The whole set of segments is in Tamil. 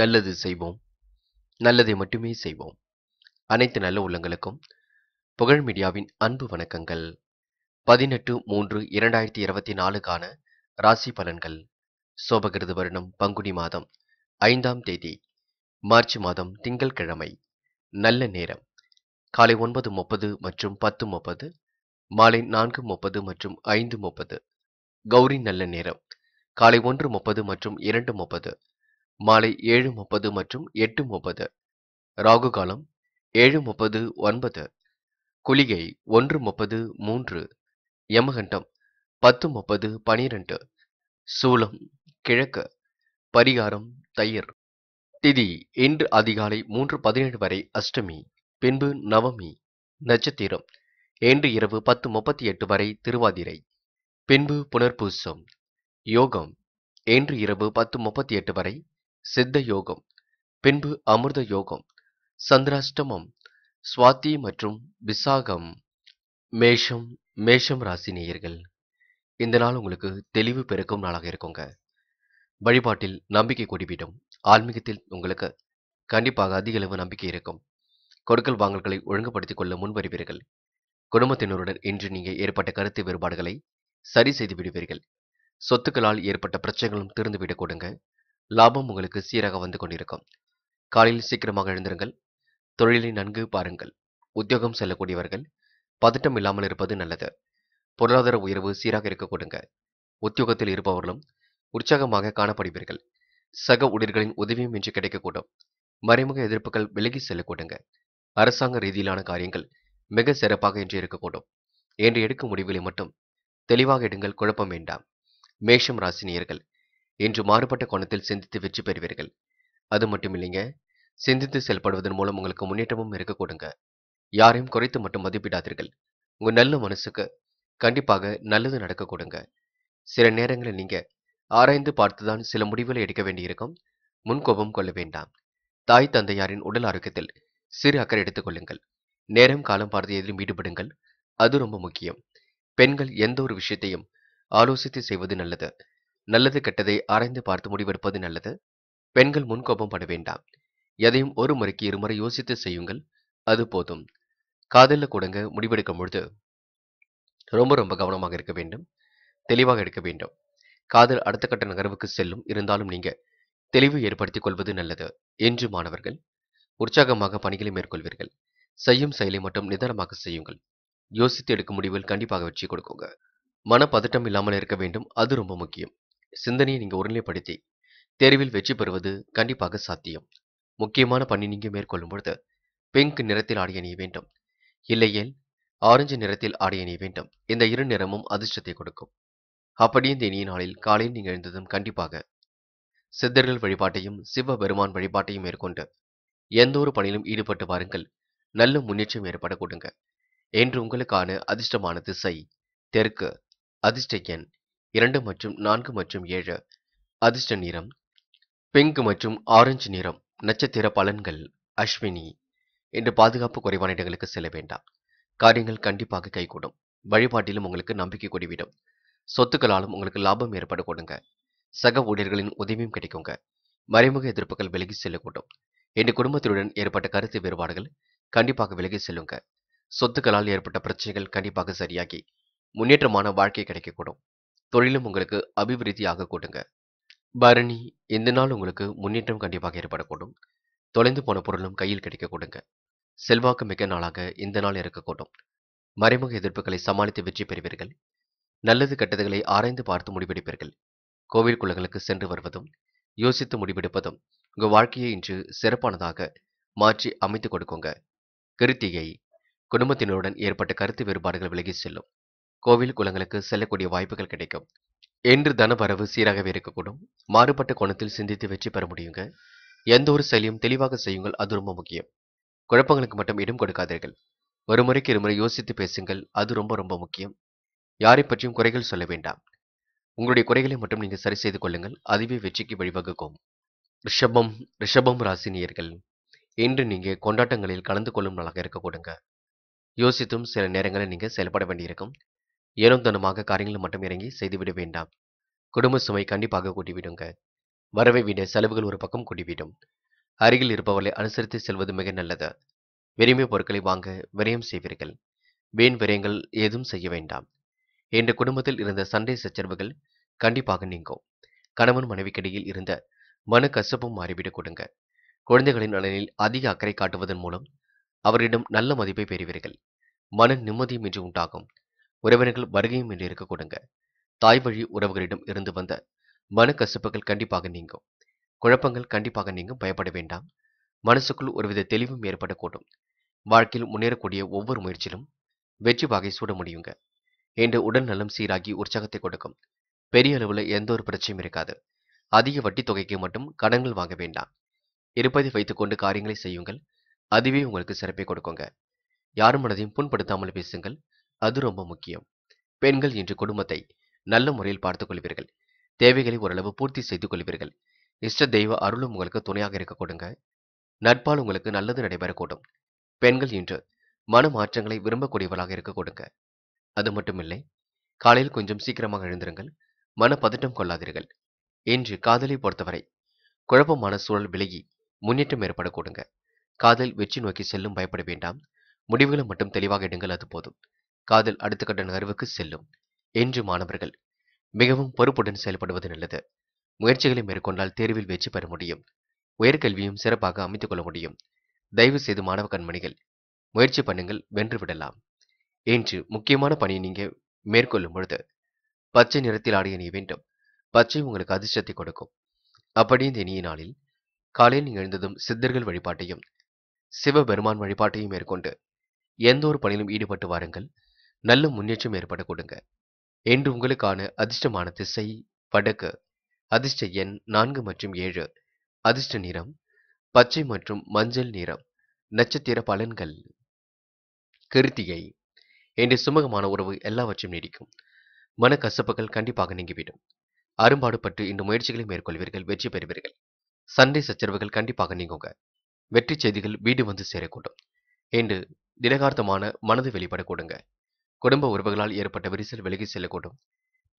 நல்லது செய்வோம் நல்லதை மட்டுமே செய்வோம் அனைத்து நல்ல உள்ளங்களுக்கும் புகழ் மீடியாவின் அன்பு வணக்கங்கள் பதினெட்டு மூன்று இரண்டாயிரத்தி இருபத்தி நாலுக்கான ராசி பலன்கள் சோபகிருது வருடம் பங்குனி மாதம் ஐந்தாம் தேதி மார்ச் மாதம் திங்கள் கிழமை நல்ல நேரம் காலை ஒன்பது முப்பது மற்றும் பத்து முப்பது மாலை நான்கு முப்பது மற்றும் ஐந்து முப்பது கௌரி நல்ல நேரம் காலை ஒன்று முப்பது மற்றும் இரண்டு முப்பது மாலை ஏழு முப்பது மற்றும் எட்டு முப்பது ராகு காலம் ஏழு முப்பது ஒன்பது குளிகை ஒன்று முப்பது மூன்று யமகண்டம் பத்து முப்பது பனிரெண்டு சூலம் கிழக்கு பரிகாரம் தயிர் திதி இன்று அதிகாலை மூன்று பதினேழு வரை அஷ்டமி பின்பு நவமி நட்சத்திரம் இன்று இரவு பத்து முப்பத்தி எட்டு வரை திருவாதிரை பின்பு புனர்பூசம் யோகம் இன்று இரவு பத்து முப்பத்தி எட்டு வரை சித்த யோகம் பின்பு அமிர்த யோகம் சந்திராஷ்டமம் சுவாதி மற்றும் விசாகம் மேஷம் மேஷம் ராசி நேயர்கள் இந்த நாள் உங்களுக்கு தெளிவு பெருக்கும் நாளாக இருக்குங்க வழிபாட்டில் நம்பிக்கை கொடிவிடும் ஆன்மீகத்தில் உங்களுக்கு கண்டிப்பாக அதிக அளவு நம்பிக்கை இருக்கும் கொடுக்கல் வாங்கல்களை ஒழுங்குபடுத்திக் கொள்ள முன்வருவீர்கள் குடும்பத்தினருடன் இன்று நீங்கள் ஏற்பட்ட கருத்து வேறுபாடுகளை சரி செய்து விடுவீர்கள் சொத்துக்களால் ஏற்பட்ட பிரச்சனைகளும் திறந்துவிடக் கொடுங்க லாபம் உங்களுக்கு சீராக வந்து கொண்டிருக்கும் காலையில் சீக்கிரமாக எழுந்திருங்கள் தொழிலை நன்கு பாருங்கள் உத்தியோகம் செல்லக்கூடியவர்கள் பதட்டம் இல்லாமல் இருப்பது நல்லது பொருளாதார உயர்வு சீராக இருக்க கொடுங்க உத்தியோகத்தில் இருப்பவர்களும் உற்சாகமாக காணப்படுவீர்கள் சக ஊழியர்களின் உதவியும் இன்று கிடைக்கக்கூடும் மறைமுக எதிர்ப்புகள் விலகி செல்லக்கூடுங்க அரசாங்க ரீதியிலான காரியங்கள் மிக சிறப்பாக இன்று இருக்கக்கூடும் என்று எடுக்கும் முடிவுகளை மட்டும் தெளிவாக எடுங்கள் குழப்பம் வேண்டாம் மேஷம் ராசினியர்கள் என்று மாறுபட்ட கோணத்தில் சிந்தித்து வெற்றி பெறுவீர்கள் அது மட்டும் இல்லைங்க சிந்தித்து செயல்படுவதன் மூலம் உங்களுக்கு முன்னேற்றமும் இருக்கக்கூடுங்க யாரையும் குறைத்து மட்டும் மதிப்பிடாதீர்கள் உங்கள் நல்ல மனசுக்கு கண்டிப்பாக நல்லது நடக்க கொடுங்க சில நேரங்களில் நீங்க ஆராய்ந்து பார்த்துதான் சில முடிவுகளை எடுக்க வேண்டியிருக்கும் முன்கோபம் கொள்ள வேண்டாம் தாய் தந்தையாரின் உடல் ஆரோக்கியத்தில் சிறு அக்கறை எடுத்துக் கொள்ளுங்கள் நேரம் காலம் பார்த்து எதிரும் ஈடுபடுங்கள் அது ரொம்ப முக்கியம் பெண்கள் எந்த ஒரு விஷயத்தையும் ஆலோசித்து செய்வது நல்லது நல்லது கெட்டதை ஆராய்ந்து பார்த்து முடிவெடுப்பது நல்லது பெண்கள் முன்கோபம் பட வேண்டாம் எதையும் ஒரு முறைக்கு இருமுறை யோசித்து செய்யுங்கள் அது போதும் காதல்ல கூடங்க முடிவெடுக்கும் பொழுது ரொம்ப ரொம்ப கவனமாக இருக்க வேண்டும் தெளிவாக எடுக்க வேண்டும் காதல் அடுத்த கட்ட நகர்வுக்கு செல்லும் இருந்தாலும் நீங்க தெளிவு ஏற்படுத்திக் கொள்வது நல்லது என்று மாணவர்கள் உற்சாகமாக பணிகளை மேற்கொள்வீர்கள் செய்யும் செயலை மட்டும் நிதானமாக செய்யுங்கள் யோசித்து எடுக்கும் முடிவில் கண்டிப்பாக வெற்றி கொடுக்குங்க மனப்பதட்டம் இல்லாமல் இருக்க வேண்டும் அது ரொம்ப முக்கியம் சிந்தனையை நீங்கள் ஒருநிலைப்படுத்தி தேர்வில் வெற்றி பெறுவது கண்டிப்பாக சாத்தியம் முக்கியமான பணி நீங்கள் மேற்கொள்ளும் பொழுது பிங்க் நிறத்தில் ஆடை அணிய வேண்டும் இல்லையேல் ஆரஞ்சு நிறத்தில் ஆடை அணிய வேண்டும் இந்த இரு நிறமும் அதிர்ஷ்டத்தை கொடுக்கும் அப்படி இந்த இனிய நாளில் காலையில் நீங்கள் எழுந்ததும் கண்டிப்பாக சித்தர்கள் வழிபாட்டையும் சிவ பெருமான் வழிபாட்டையும் மேற்கொண்டு எந்த ஒரு பணியிலும் ஈடுபட்டு வாருங்கள் நல்ல முன்னேற்றம் ஏற்பட கொடுங்க என்று உங்களுக்கான அதிர்ஷ்டமான திசை தெற்கு அதிர்ஷ்ட எண் இரண்டு மற்றும் நான்கு மற்றும் ஏழு அதிர்ஷ்ட நிறம் பிங்க் மற்றும் ஆரஞ்சு நிறம் நட்சத்திர பலன்கள் அஸ்வினி என்று பாதுகாப்பு குறைவான இடங்களுக்கு செல்ல வேண்டாம் காரியங்கள் கண்டிப்பாக கைகூடும் வழிபாட்டிலும் உங்களுக்கு நம்பிக்கை கூடிவிடும் சொத்துக்களாலும் உங்களுக்கு லாபம் ஏற்பட கொடுங்க சக ஊழியர்களின் உதவியும் கிடைக்குங்க மறைமுக எதிர்ப்புகள் விலகி செல்லக்கூடும் என் குடும்பத்தினுடன் ஏற்பட்ட கருத்து வேறுபாடுகள் கண்டிப்பாக விலகி செல்லுங்க சொத்துக்களால் ஏற்பட்ட பிரச்சனைகள் கண்டிப்பாக சரியாகி முன்னேற்றமான வாழ்க்கை கிடைக்கக்கூடும் தொழிலும் உங்களுக்கு அபிவிருத்தியாக கூட்டுங்க பரணி இந்த நாள் உங்களுக்கு முன்னேற்றம் கண்டிப்பாக ஏற்படக்கூடும் தொலைந்து போன பொருளும் கையில் கிடைக்க கூடுங்க செல்வாக்கு மிக்க நாளாக இந்த நாள் இருக்கக்கூடும் மறைமுக எதிர்ப்புகளை சமாளித்து வெற்றி பெறுவீர்கள் நல்லது கெட்டதுகளை ஆராய்ந்து பார்த்து முடிவெடுப்பீர்கள் கோவில் குளங்களுக்கு சென்று வருவதும் யோசித்து முடிவெடுப்பதும் உங்கள் வாழ்க்கையை இன்று சிறப்பானதாக மாற்றி அமைத்து கொடுக்குங்க கிருத்திகை குடும்பத்தினருடன் ஏற்பட்ட கருத்து வேறுபாடுகள் விலகி செல்லும் கோவில் குளங்களுக்கு செல்லக்கூடிய வாய்ப்புகள் கிடைக்கும் என்று தனவரவு சீராகவே இருக்கக்கூடும் மாறுபட்ட கோணத்தில் சிந்தித்து வெற்றி பெற முடியுங்க எந்த ஒரு செயலையும் தெளிவாக செய்யுங்கள் அது ரொம்ப முக்கியம் குழப்பங்களுக்கு மட்டும் இடம் கொடுக்காதீர்கள் ஒரு முறைக்கு இருமுறை யோசித்து பேசுங்கள் அது ரொம்ப ரொம்ப முக்கியம் யாரை பற்றியும் குறைகள் சொல்ல வேண்டாம் உங்களுடைய குறைகளை மட்டும் நீங்கள் சரி செய்து கொள்ளுங்கள் அதுவே வெற்றிக்கு வழிவகுக்கும் ரிஷபம் ரிஷபம் ராசினியர்கள் இன்று நீங்கள் கொண்டாட்டங்களில் கலந்து கொள்ளும் நாளாக இருக்கக்கூடுங்க யோசித்தும் சில நேரங்களில் நீங்கள் செயல்பட வேண்டியிருக்கும் தனமாக காரியங்களில் மட்டும் இறங்கி செய்துவிட வேண்டாம் குடும்ப சுமை கண்டிப்பாக கூட்டிவிடுங்க வரவை விட செலவுகள் ஒரு பக்கம் கூட்டிவிடும் அருகில் இருப்பவர்களை அனுசரித்து செல்வது மிக நல்லது விரும்பிய பொருட்களை வாங்க விரயம் செய்வீர்கள் வீண் விரயங்கள் ஏதும் செய்ய வேண்டாம் என்ற குடும்பத்தில் இருந்த சண்டை சச்சரவுகள் கண்டிப்பாக நீங்கும் கணவன் மனைவிக்கிடையில் இருந்த மன கசப்பும் மாறிவிடக் கொடுங்க குழந்தைகளின் நலனில் அதிக அக்கறை காட்டுவதன் மூலம் அவரிடம் நல்ல மதிப்பை பெறுவீர்கள் மன நிம்மதியும் இன்று உண்டாகும் உறவினர்கள் வருகையும் என்று இருக்க கொடுங்க தாய் வழி உறவுகளிடம் இருந்து வந்த மன கசப்புகள் கண்டிப்பாக நீங்கும் குழப்பங்கள் கண்டிப்பாக நீங்கும் பயப்பட வேண்டாம் மனசுக்குள் ஒருவித தெளிவும் ஏற்படக்கூடும் வாழ்க்கையில் முன்னேறக்கூடிய ஒவ்வொரு முயற்சியிலும் வெற்றி வாகை சூட முடியுங்க என்று உடல் நலம் சீராகி உற்சாகத்தை கொடுக்கும் பெரிய அளவில் எந்த ஒரு பிரச்சனையும் இருக்காது அதிக வட்டி தொகைக்கு மட்டும் கடன்கள் வாங்க வேண்டாம் இருப்பதை வைத்துக்கொண்டு காரியங்களை செய்யுங்கள் அதுவே உங்களுக்கு சிறப்பை கொடுக்குங்க யாரும் மனதையும் புண்படுத்தாமல் பேசுங்கள் அது ரொம்ப முக்கியம் பெண்கள் இன்று குடும்பத்தை நல்ல முறையில் பார்த்துக் கொள்வீர்கள் தேவைகளை ஓரளவு பூர்த்தி செய்து கொள்வீர்கள் இஷ்ட தெய்வ அருளும் உங்களுக்கு துணையாக இருக்க கொடுங்க நட்பால் உங்களுக்கு நல்லது நடைபெறக்கூடும் பெண்கள் இன்று மன மாற்றங்களை விரும்பக்கூடியவர்களாக இருக்க கொடுங்க அது மட்டுமில்லை காலையில் கொஞ்சம் சீக்கிரமாக எழுந்திருங்கள் மன பதட்டம் கொள்ளாதீர்கள் இன்று காதலை பொறுத்தவரை குழப்பமான சூழல் விலகி முன்னேற்றம் ஏற்படக்கூடுங்க காதல் வெற்றி நோக்கி செல்லும் பயப்பட வேண்டாம் முடிவுகளை மட்டும் தெளிவாக எடுங்கள் அது போதும் காதல் அடுத்த கட்ட நகர்வுக்கு செல்லும் என்று மாணவர்கள் மிகவும் பொறுப்புடன் செயல்படுவது நல்லது முயற்சிகளை மேற்கொண்டால் தேர்வில் வெற்றி பெற முடியும் உயர்கல்வியும் சிறப்பாக அமைத்துக் கொள்ள முடியும் தயவு செய்து மாணவ கண்மணிகள் முயற்சி பண்ணுங்கள் வென்று விடலாம் என்று முக்கியமான பணியை நீங்க மேற்கொள்ளும் பொழுது பச்சை நிறத்தில் ஆடிய நீ வேண்டும் பச்சை உங்களுக்கு அதிர்ஷ்டத்தை கொடுக்கும் அப்படி இந்த இனிய நாளில் காலையில் எழுந்ததும் சித்தர்கள் வழிபாட்டையும் சிவபெருமான் வழிபாட்டையும் மேற்கொண்டு எந்த ஒரு பணியிலும் ஈடுபட்டு வாருங்கள் நல்ல முன்னேற்றம் ஏற்பட கொடுங்க என்று உங்களுக்கான அதிர்ஷ்டமான திசை வடக்கு அதிர்ஷ்ட எண் நான்கு மற்றும் ஏழு அதிர்ஷ்ட நிறம் பச்சை மற்றும் மஞ்சள் நிறம் நட்சத்திர பலன்கள் கிருத்தியை என்று சுமகமான உறவு எல்லாவற்றையும் நீடிக்கும் மனக்கசப்புகள் கண்டிப்பாக நீங்கிவிடும் அரும்பாடுபட்டு இந்த முயற்சிகளை மேற்கொள்வீர்கள் வெற்றி பெறுவீர்கள் சண்டை சச்சரவுகள் கண்டிப்பாக நீங்குங்க வெற்றி செய்திகள் வீடு வந்து சேரக்கூடும் என்று திடகார்த்தமான மனது வெளிப்படக்கூடுங்க குடும்ப உறவுகளால் ஏற்பட்ட விரிசல் விலகி செல்லக்கூடும்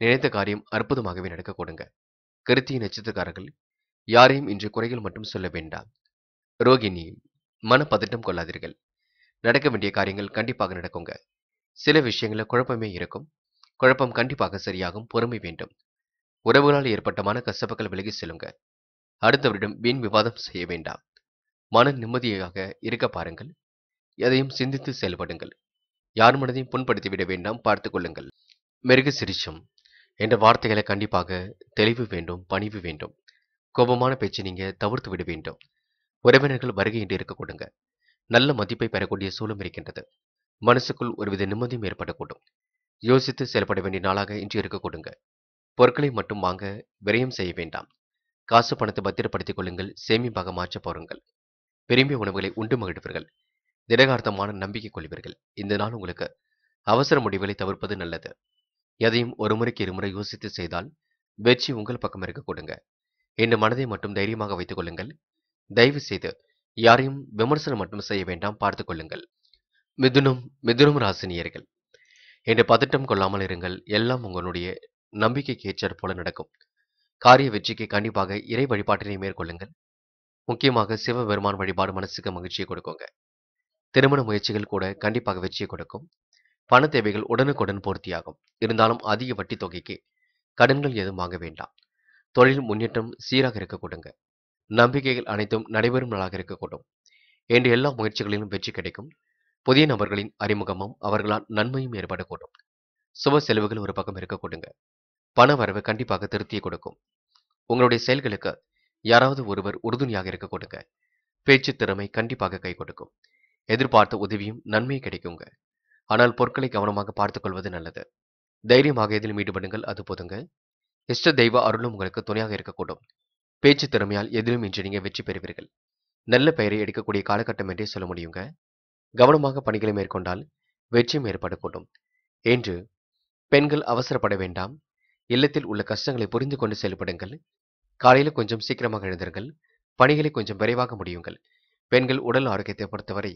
நினைத்த காரியம் அற்புதமாகவே நடக்கக்கூடுங்க கருத்திய நட்சத்திரக்காரர்கள் யாரையும் இன்று குறைகள் மட்டும் சொல்ல வேண்டாம் ரோகிணி மனப்பதட்டம் கொள்ளாதீர்கள் நடக்க வேண்டிய காரியங்கள் கண்டிப்பாக நடக்குங்க சில விஷயங்களில் குழப்பமே இருக்கும் குழப்பம் கண்டிப்பாக சரியாகும் பொறுமை வேண்டும் உறவுகளால் ஏற்பட்ட மன கசப்புகள் விலகி செல்லுங்க அடுத்தவரிடம் வீண் விவாதம் செய்ய வேண்டாம் மன நிம்மதியாக இருக்க பாருங்கள் எதையும் சிந்தித்து செயல்படுங்கள் யார் மனதையும் புண்படுத்திவிட வேண்டாம் பார்த்து கொள்ளுங்கள் மிருக சிரிச்சம் என்ற வார்த்தைகளை கண்டிப்பாக தெளிவு வேண்டும் பணிவு வேண்டும் கோபமான பேச்சு நீங்க தவிர்த்து விட வேண்டும் உறவினர்கள் வருகை என்று இருக்க கொடுங்க நல்ல மதிப்பை பெறக்கூடிய சூழம் இருக்கின்றது மனசுக்குள் ஒருவித நிம்மதியும் ஏற்படக்கூடும் யோசித்து செயல்பட வேண்டிய நாளாக இன்று இருக்க கொடுங்க பொருட்களை மட்டும் வாங்க விரயம் செய்ய வேண்டாம் காசு பணத்தை பத்திரப்படுத்திக் கொள்ளுங்கள் சேமிப்பாக மாற்ற போருங்கள் விரும்பிய உணவுகளை உண்டு மகிழ்வீர்கள் திடகார்த்தமான நம்பிக்கை கொள்வீர்கள் இந்த நாள் உங்களுக்கு அவசர முடிவுகளை தவிர்ப்பது நல்லது எதையும் ஒரு முறைக்கு இருமுறை யோசித்து செய்தால் வெற்றி உங்கள் பக்கம் இருக்க கொடுங்க இன்று மனதை மட்டும் தைரியமாக வைத்துக் கொள்ளுங்கள் தயவு செய்து யாரையும் விமர்சனம் மட்டும் செய்ய வேண்டாம் பார்த்து கொள்ளுங்கள் மிதுனும் மிதுனும் ராசினியர்கள் என்று பதட்டம் கொள்ளாமல் இருங்கள் எல்லாம் உங்களுடைய நம்பிக்கைக்கு ஏற்றாற் போல நடக்கும் காரிய வெற்றிக்கு கண்டிப்பாக இறை வழிபாட்டினை மேற்கொள்ளுங்கள் முக்கியமாக சிவபெருமான் வழிபாடு மனசுக்கு மகிழ்ச்சியை கொடுக்குங்க திருமண முயற்சிகள் கூட கண்டிப்பாக வெற்றியை கொடுக்கும் பண தேவைகள் உடனுக்குடன் பூர்த்தியாகும் இருந்தாலும் அதிக வட்டி தொகைக்கு கடன்கள் எதுவும் வாங்க வேண்டாம் தொழில் முன்னேற்றம் சீராக இருக்க கொடுங்க நம்பிக்கைகள் அனைத்தும் நடைபெறும் நாளாக இருக்கக்கூடும் என்று எல்லா முயற்சிகளிலும் வெற்றி கிடைக்கும் புதிய நபர்களின் அறிமுகமும் அவர்களால் நன்மையும் ஏற்படக்கூடும் சுப செலவுகள் ஒரு பக்கம் இருக்கக்கூடுங்க பண வரவு கண்டிப்பாக திருப்தியை கொடுக்கும் உங்களுடைய செயல்களுக்கு யாராவது ஒருவர் உறுதுணையாக இருக்க கொடுங்க பேச்சு திறமை கண்டிப்பாக கை கொடுக்கும் எதிர்பார்த்த உதவியும் நன்மை கிடைக்குங்க ஆனால் பொருட்களை கவனமாக பார்த்துக்கொள்வது நல்லது தைரியமாக இதில் மீடுபடுங்கள் அது போதுங்க இஷ்ட தெய்வ அருளும் உங்களுக்கு துணையாக இருக்கக்கூடும் பேச்சு திறமையால் எதிலும் இன்று நீங்கள் வெற்றி பெறுவீர்கள் நல்ல பெயரை எடுக்கக்கூடிய காலகட்டம் என்றே சொல்ல முடியுங்க கவனமாக பணிகளை மேற்கொண்டால் வெற்றியும் ஏற்படக்கூடும் என்று பெண்கள் அவசரப்பட வேண்டாம் இல்லத்தில் உள்ள கஷ்டங்களை புரிந்து கொண்டு செயல்படுங்கள் காலையில் கொஞ்சம் சீக்கிரமாக எழுந்தீர்கள் பணிகளை கொஞ்சம் விரைவாக முடியுங்கள் பெண்கள் உடல் ஆரோக்கியத்தை பொறுத்தவரை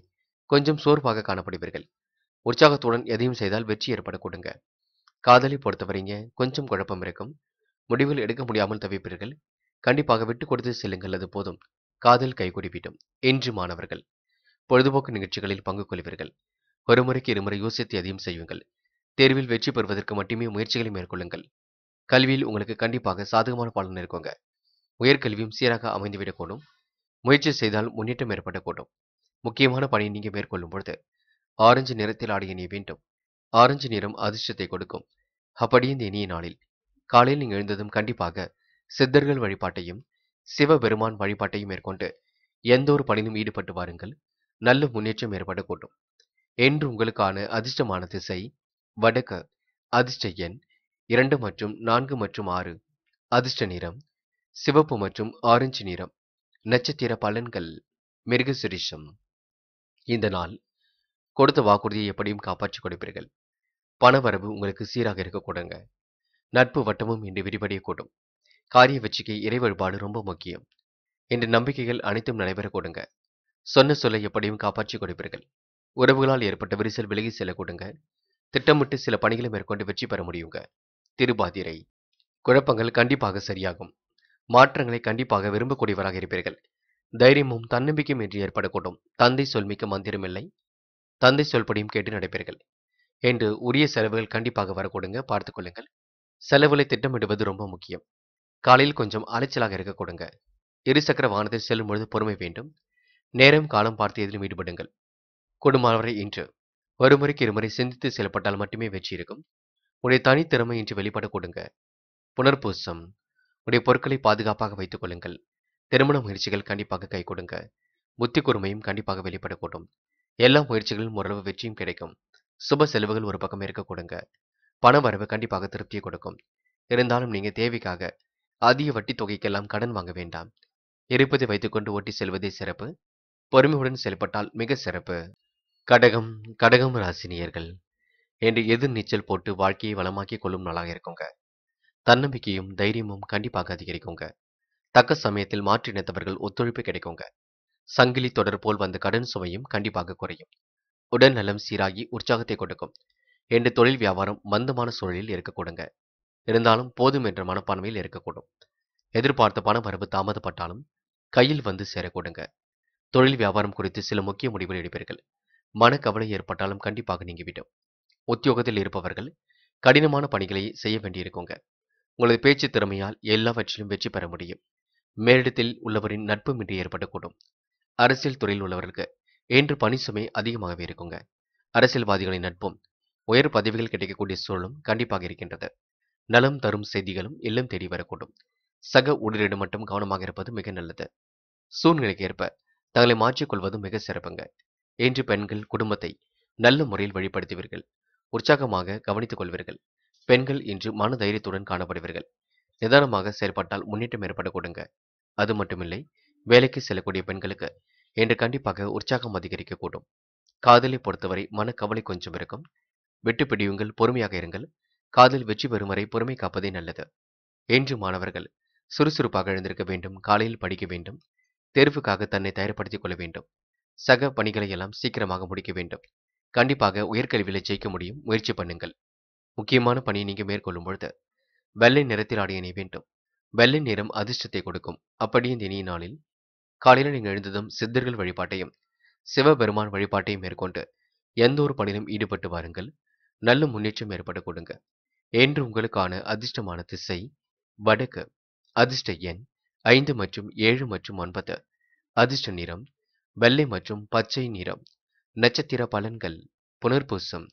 கொஞ்சம் சோர்வாக காணப்படுவீர்கள் உற்சாகத்துடன் எதையும் செய்தால் வெற்றி ஏற்படக்கூடுங்க காதலை பொறுத்தவரைங்க கொஞ்சம் குழப்பம் இருக்கும் முடிவில் எடுக்க முடியாமல் தவிப்பீர்கள் கண்டிப்பாக விட்டு கொடுத்து செல்லுங்கள் அது போதும் காதல் கைகூடிவிடும் என்று மாணவர்கள் பொழுதுபோக்கு நிகழ்ச்சிகளில் பங்கு கொள்வீர்கள் ஒருமுறைக்கு இருமுறை யோசித்து எதையும் செய்யுங்கள் தேர்வில் வெற்றி பெறுவதற்கு மட்டுமே முயற்சிகளை மேற்கொள்ளுங்கள் கல்வியில் உங்களுக்கு கண்டிப்பாக சாதகமான பலன் இருக்குங்க உயர்கல்வியும் சீராக அமைந்துவிடக்கூடும் முயற்சி செய்தால் முன்னேற்றம் ஏற்படக்கூடும் முக்கியமான பணியை நீங்கள் மேற்கொள்ளும் பொழுது ஆரஞ்சு நிறத்தில் ஆடிய நீ வேண்டும் ஆரஞ்சு நிறம் அதிர்ஷ்டத்தை கொடுக்கும் அப்படி இந்த இனிய நாளில் காலையில் நீங்கள் எழுந்ததும் கண்டிப்பாக சித்தர்கள் வழிபாட்டையும் சிவபெருமான் வழிபாட்டையும் மேற்கொண்டு எந்த ஒரு பணியிலும் ஈடுபட்டு வாருங்கள் நல்ல முன்னேற்றம் ஏற்படக்கூடும் என்று உங்களுக்கான அதிர்ஷ்டமான திசை வடக்கு அதிர்ஷ்ட எண் இரண்டு மற்றும் நான்கு மற்றும் ஆறு அதிர்ஷ்ட நிறம் சிவப்பு மற்றும் ஆரஞ்சு நிறம் நட்சத்திர பலன்கள் மிருகசுரிஷம் இந்த நாள் கொடுத்த வாக்குறுதியை எப்படியும் காப்பாற்றிக் கொடுப்பீர்கள் பணவரவு உங்களுக்கு சீராக இருக்க கொடுங்க நட்பு வட்டமும் இன்று விரிவடைய கூடும் காரிய வச்சிக்கை இறை வழிபாடு ரொம்ப முக்கியம் இன்று நம்பிக்கைகள் அனைத்தும் நடைபெற கூடுங்க சொன்ன சொல்ல எப்படியும் காப்பாற்றிக் கொடுப்பீர்கள் உறவுகளால் ஏற்பட்ட விரிசல் விலகி செல்லக்கூடுங்க திட்டமிட்டு சில பணிகளை மேற்கொண்டு வெற்றி பெற முடியுங்க திருபாதிரை குழப்பங்கள் கண்டிப்பாக சரியாகும் மாற்றங்களை கண்டிப்பாக விரும்பக்கூடியவராக இருப்பீர்கள் தைரியமும் தன்னம்பிக்கையும் என்று ஏற்படக்கூடும் தந்தை சொல்மிக்க மந்திரமில்லை தந்தை சொல்படியும் கேட்டு நடைபெறுங்கள் என்று உரிய செலவுகள் கண்டிப்பாக வரக்கூடுங்க பார்த்துக்கொள்ளுங்கள் செலவுகளை திட்டமிடுவது ரொம்ப முக்கியம் காலையில் கொஞ்சம் அலைச்சலாக இருக்கக்கூடுங்க இருசக்கர வாகனத்தில் செல்லும் பொழுது பொறுமை வேண்டும் நேரம் காலம் பார்த்து எதிலும் ஈடுபடுங்கள் குடும்பவரை இன்று ஒருமுறைக்கு இருமுறை சிந்தித்து செயல்பட்டால் மட்டுமே வெற்றி இருக்கும் உடைய தனித்திறமை இன்று வெளிப்படக்கூடுங்க புனர்பூசம் உடைய பொருட்களை பாதுகாப்பாக வைத்துக் கொள்ளுங்கள் திருமண முயற்சிகள் கண்டிப்பாக கை கொடுங்க புத்தி கூர்மையும் கண்டிப்பாக வெளிப்படக்கூடும் எல்லா முயற்சிகளும் ஓரளவு வெற்றியும் கிடைக்கும் சுப செலவுகள் ஒரு பக்கம் இருக்க கொடுங்க பண வரவு கண்டிப்பாக திருப்தியை கொடுக்கும் இருந்தாலும் நீங்க தேவைக்காக அதிக வட்டி தொகைக்கெல்லாம் கடன் வாங்க வேண்டாம் இருப்பதை வைத்துக்கொண்டு ஓட்டி செல்வதே சிறப்பு பொறுமையுடன் செயல்பட்டால் மிக சிறப்பு கடகம் கடகம் ராசினியர்கள் என்று எதிர் நீச்சல் போட்டு வாழ்க்கையை வளமாக்கி கொள்ளும் நாளாக இருக்குங்க தன்னம்பிக்கையும் தைரியமும் கண்டிப்பாக அதிகரிக்குங்க தக்க சமயத்தில் மாற்றிணைத்தவர்கள் ஒத்துழைப்பு கிடைக்குங்க சங்கிலி தொடர் போல் வந்த கடன் சுமையும் கண்டிப்பாக குறையும் உடல் நலம் சீராகி உற்சாகத்தை கொடுக்கும் என்று தொழில் வியாபாரம் மந்தமான சூழலில் இருக்கக்கூடுங்க இருந்தாலும் போதும் என்ற மனப்பான்மையில் இருக்கக்கூடும் எதிர்பார்த்த பண வரவு தாமதப்பட்டாலும் கையில் வந்து சேரக்கூடுங்க தொழில் வியாபாரம் குறித்து சில முக்கிய முடிவுகள் எடுப்பீர்கள் மனக்கவலை ஏற்பட்டாலும் கண்டிப்பாக நீங்கிவிடும் உத்தியோகத்தில் இருப்பவர்கள் கடினமான பணிகளை செய்ய வேண்டியிருக்கோங்க உங்களது பேச்சு திறமையால் எல்லாவற்றிலும் வெற்றி பெற முடியும் மேலிடத்தில் உள்ளவரின் நட்புமின்றி ஏற்படக்கூடும் அரசியல் துறையில் உள்ளவர்களுக்கு இன்று பணி சுமை அதிகமாகவே இருக்குங்க அரசியல்வாதிகளின் நட்பும் உயர் பதவிகள் கிடைக்கக்கூடிய சூழலும் கண்டிப்பாக இருக்கின்றது நலம் தரும் செய்திகளும் எல்லாம் தேடி வரக்கூடும் சக ஊழியரிடம் மட்டும் கவனமாக இருப்பது மிக நல்லது சூழ்நிலைக்கு ஏற்ப தங்களை மாற்றிக்கொள்வது மிக சிறப்புங்க இன்று பெண்கள் குடும்பத்தை நல்ல முறையில் வழிபடுத்துவீர்கள் உற்சாகமாக கவனித்துக் கொள்வீர்கள் பெண்கள் இன்று மன தைரியத்துடன் காணப்படுவீர்கள் நிதானமாக செயல்பட்டால் முன்னேற்றம் ஏற்படக்கூடுங்க அது மட்டுமில்லை வேலைக்கு செல்லக்கூடிய பெண்களுக்கு இன்று கண்டிப்பாக உற்சாகம் அதிகரிக்கக்கூடும் காதலை பொறுத்தவரை மனக்கவலை கொஞ்சம் இருக்கும் விட்டு பிடியுங்கள் பொறுமையாக இருங்கள் காதல் வெற்றி பெறும் வரை பொறுமை காப்பதே நல்லது என்று மாணவர்கள் சுறுசுறுப்பாக எழுந்திருக்க வேண்டும் காலையில் படிக்க வேண்டும் தேர்வுக்காக தன்னை தயார்படுத்திக் கொள்ள வேண்டும் சக பணிகளை எல்லாம் சீக்கிரமாக முடிக்க வேண்டும் கண்டிப்பாக உயர்கல்வியில ஜெயிக்க முடியும் முயற்சி பண்ணுங்கள் முக்கியமான பணியை நீங்கள் மேற்கொள்ளும் பொழுது வெள்ளை நிறத்தில் ஆடைய வேண்டும் வெள்ளை நிறம் அதிர்ஷ்டத்தை கொடுக்கும் அப்படியே தினிய நாளில் காலையில் நீங்கள் எழுந்ததும் சித்தர்கள் வழிபாட்டையும் சிவபெருமான் வழிபாட்டையும் மேற்கொண்டு எந்த ஒரு பணியிலும் ஈடுபட்டு வாருங்கள் நல்ல முன்னேற்றம் ஏற்பட கொடுங்க என்று உங்களுக்கான அதிர்ஷ்டமான திசை வடக்கு அதிர்ஷ்ட எண் ஐந்து மற்றும் ஏழு மற்றும் ஒன்பது அதிர்ஷ்ட நிறம் வெள்ளை மற்றும் பச்சை நிறம் நட்சத்திர பலன்கள் புனர்பூசம்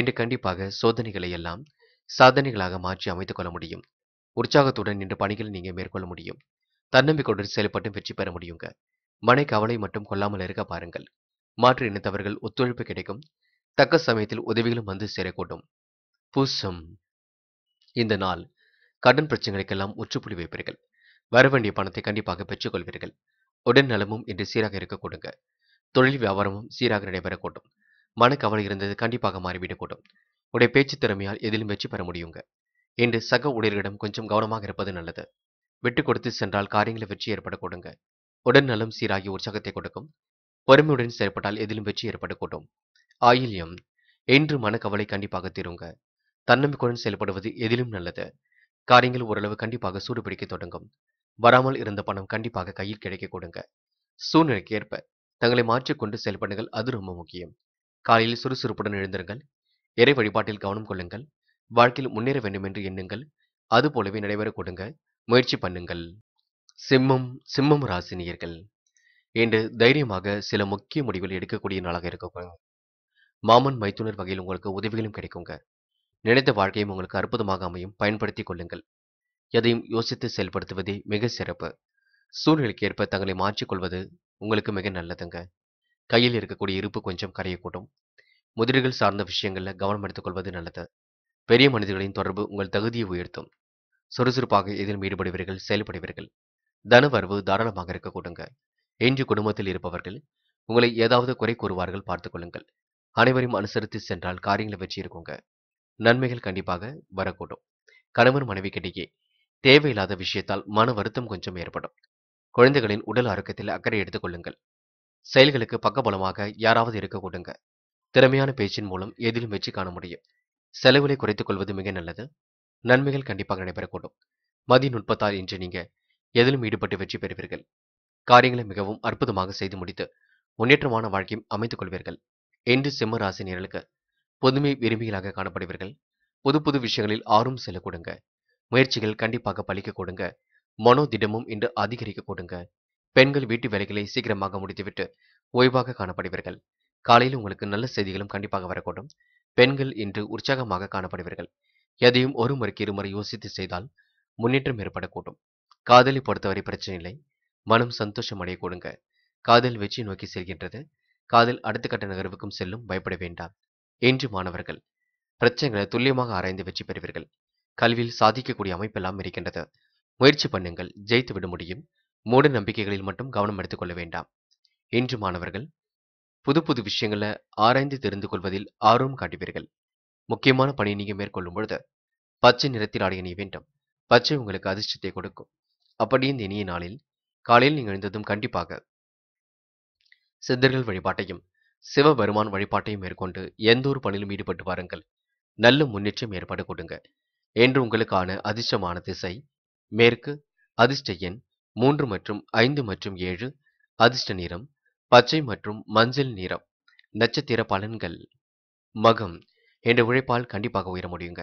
என்று கண்டிப்பாக சோதனைகளை எல்லாம் சாதனைகளாக மாற்றி அமைத்துக் கொள்ள முடியும் உற்சாகத்துடன் இந்த பணிகளை நீங்கள் மேற்கொள்ள முடியும் தன்னம்பிக்கையுடன் செயல்பட்டு வெற்றி பெற முடியுங்க மனை கவலை மட்டும் கொள்ளாமல் இருக்க பாருங்கள் மாற்று இனத்தவர்கள் ஒத்துழைப்பு கிடைக்கும் தக்க சமயத்தில் உதவிகளும் வந்து சேரக்கூடும் பூசம் இந்த நாள் கடன் பிரச்சனைகளுக்கெல்லாம் உற்றுப்புள்ளி வைப்பீர்கள் வர வேண்டிய பணத்தை கண்டிப்பாக பெற்றுக்கொள்வீர்கள் உடல் நலமும் இன்று சீராக இருக்கக்கூடுங்க தொழில் வியாபாரமும் சீராக நடைபெறக்கூடும் மனக்கவலை இருந்தது கண்டிப்பாக மாறிவிடக்கூடும் உடைய பேச்சு திறமையால் எதிலும் வெற்றி பெற முடியுங்க இன்று சக ஊழியர்களிடம் கொஞ்சம் கவனமாக இருப்பது நல்லது விட்டு கொடுத்து சென்றால் காரியங்களில் வெற்றி கொடுங்க உடன் நலம் சீராகி உற்சாகத்தை கொடுக்கும் பொறுமையுடன் செயற்பட்டால் எதிலும் வெற்றி கூடும் ஆயில்யம் என்று மனக்கவலை கண்டிப்பாக தீருங்க தன்னம்பிக்கையுடன் செயல்படுவது எதிலும் நல்லது காரியங்கள் ஓரளவு கண்டிப்பாக சூடுபிடிக்க தொடங்கும் வராமல் இருந்த பணம் கண்டிப்பாக கையில் கிடைக்க கொடுங்க சூழ்நிலைக்கு ஏற்ப தங்களை மாற்றிக்கொண்டு செயல்படுங்கள் அது ரொம்ப முக்கியம் காலையில் சுறுசுறுப்புடன் எழுந்திருங்கள் இறை வழிபாட்டில் கவனம் கொள்ளுங்கள் வாழ்க்கையில் முன்னேற வேண்டும் என்று எண்ணுங்கள் அது போலவே நடைபெற கொடுங்க முயற்சி பண்ணுங்கள் சிம்மம் சிம்மம் ராசினியர்கள் இன்று தைரியமாக சில முக்கிய முடிவுகள் எடுக்கக்கூடிய நாளாக இருக்கக்கூடாது மாமன் மைத்துனர் வகையில் உங்களுக்கு உதவிகளும் கிடைக்குங்க நினைத்த வாழ்க்கையும் உங்களுக்கு அற்புதமாக அமையும் பயன்படுத்தி கொள்ளுங்கள் எதையும் யோசித்து செயல்படுத்துவதே மிக சிறப்பு சூழ்நிலைக்கு ஏற்ப தங்களை மாற்றிக்கொள்வது உங்களுக்கு மிக நல்லதுங்க கையில் இருக்கக்கூடிய இருப்பு கொஞ்சம் கரையக்கூடும் முதிரிகள் சார்ந்த விஷயங்களில் கவனம் எடுத்துக்கொள்வது நல்லது பெரிய மனிதர்களின் தொடர்பு உங்கள் தகுதியை உயர்த்தும் சுறுசுறுப்பாக எதில் ஈடுபடுவீர்கள் செயல்படுவீர்கள் வரவு தாராளமாக இருக்க கூடுங்க இன்று குடும்பத்தில் இருப்பவர்கள் உங்களை ஏதாவது குறை கூறுவார்கள் பார்த்து கொள்ளுங்கள் அனைவரையும் அனுசரித்து சென்றால் காரியங்களை வெற்றி இருக்குங்க நன்மைகள் கண்டிப்பாக வரக்கூடும் கணவன் மனைவிக்கிடையே தேவையில்லாத விஷயத்தால் மன வருத்தம் கொஞ்சம் ஏற்படும் குழந்தைகளின் உடல் ஆரோக்கியத்தில் அக்கறை எடுத்துக்கொள்ளுங்கள் செயல்களுக்கு பக்கபலமாக யாராவது இருக்கக்கூடுங்க திறமையான பேச்சின் மூலம் எதிலும் வெற்றி காண முடியும் செலவுகளை குறைத்துக் கொள்வது மிக நல்லது நன்மைகள் கண்டிப்பாக நடைபெறக்கூடும் மதி நுட்பத்தால் இன்று நீங்க எதிலும் ஈடுபட்டு வெற்றி பெறுவீர்கள் காரியங்களை மிகவும் அற்புதமாக செய்து முடித்து முன்னேற்றமான வாழ்க்கையும் அமைத்துக் கொள்வீர்கள் என்று சிம்ம ராசி நேர்களுக்கு பொதுமை விரும்பிகளாக காணப்படுவீர்கள் புது புது விஷயங்களில் ஆர்வம் செல்ல கொடுங்க முயற்சிகள் கண்டிப்பாக பழிக்க கொடுங்க மனோதிடமும் இன்று அதிகரிக்க கொடுங்க பெண்கள் வீட்டு வேலைகளை சீக்கிரமாக முடித்துவிட்டு ஓய்வாக காணப்படுவீர்கள் காலையில் உங்களுக்கு நல்ல செய்திகளும் கண்டிப்பாக வரக்கூடும் பெண்கள் இன்று உற்சாகமாக காணப்படுவீர்கள் எதையும் ஒரு முறைக்கு இருமுறை யோசித்து செய்தால் முன்னேற்றம் ஏற்படக்கூடும் காதலை பொறுத்தவரை பிரச்சனை இல்லை மனம் சந்தோஷம் அடைய கொடுங்க காதல் வெற்றி நோக்கி செல்கின்றது காதல் அடுத்த கட்ட நகர்வுக்கும் செல்லும் பயப்பட வேண்டாம் என்று மாணவர்கள் பிரச்சனைகளை துல்லியமாக ஆராய்ந்து வெற்றி பெறுவீர்கள் கல்வியில் சாதிக்கக்கூடிய அமைப்பெல்லாம் இருக்கின்றது முயற்சி பண்ணுங்கள் ஜெயித்து விட முடியும் மூட நம்பிக்கைகளில் மட்டும் கவனம் எடுத்துக்கொள்ள வேண்டாம் இன்று மாணவர்கள் புது புது விஷயங்கள ஆராய்ந்து தெரிந்து கொள்வதில் ஆர்வம் காட்டுவீர்கள் முக்கியமான பணி நீங்க மேற்கொள்ளும் பொழுது பச்சை நிறத்தில் ஆடிய நீ வேண்டும் பச்சை உங்களுக்கு அதிர்ஷ்டத்தை கொடுக்கும் அப்படி இந்த இனிய நாளில் காலையில் நீங்கள் எழுந்ததும் கண்டிப்பாக சித்தர்கள் வழிபாட்டையும் சிவபெருமான் வழிபாட்டையும் மேற்கொண்டு எந்த ஒரு பணியிலும் ஈடுபட்டு வாருங்கள் நல்ல முன்னேற்றம் ஏற்பாடு கொடுங்க என்று உங்களுக்கான அதிர்ஷ்டமான திசை மேற்கு அதிர்ஷ்ட எண் மூன்று மற்றும் ஐந்து மற்றும் ஏழு அதிர்ஷ்ட நிறம் பச்சை மற்றும் மஞ்சள் நிறம் நட்சத்திர பலன்கள் மகம் என்ற உழைப்பால் கண்டிப்பாக உயர முடியுங்க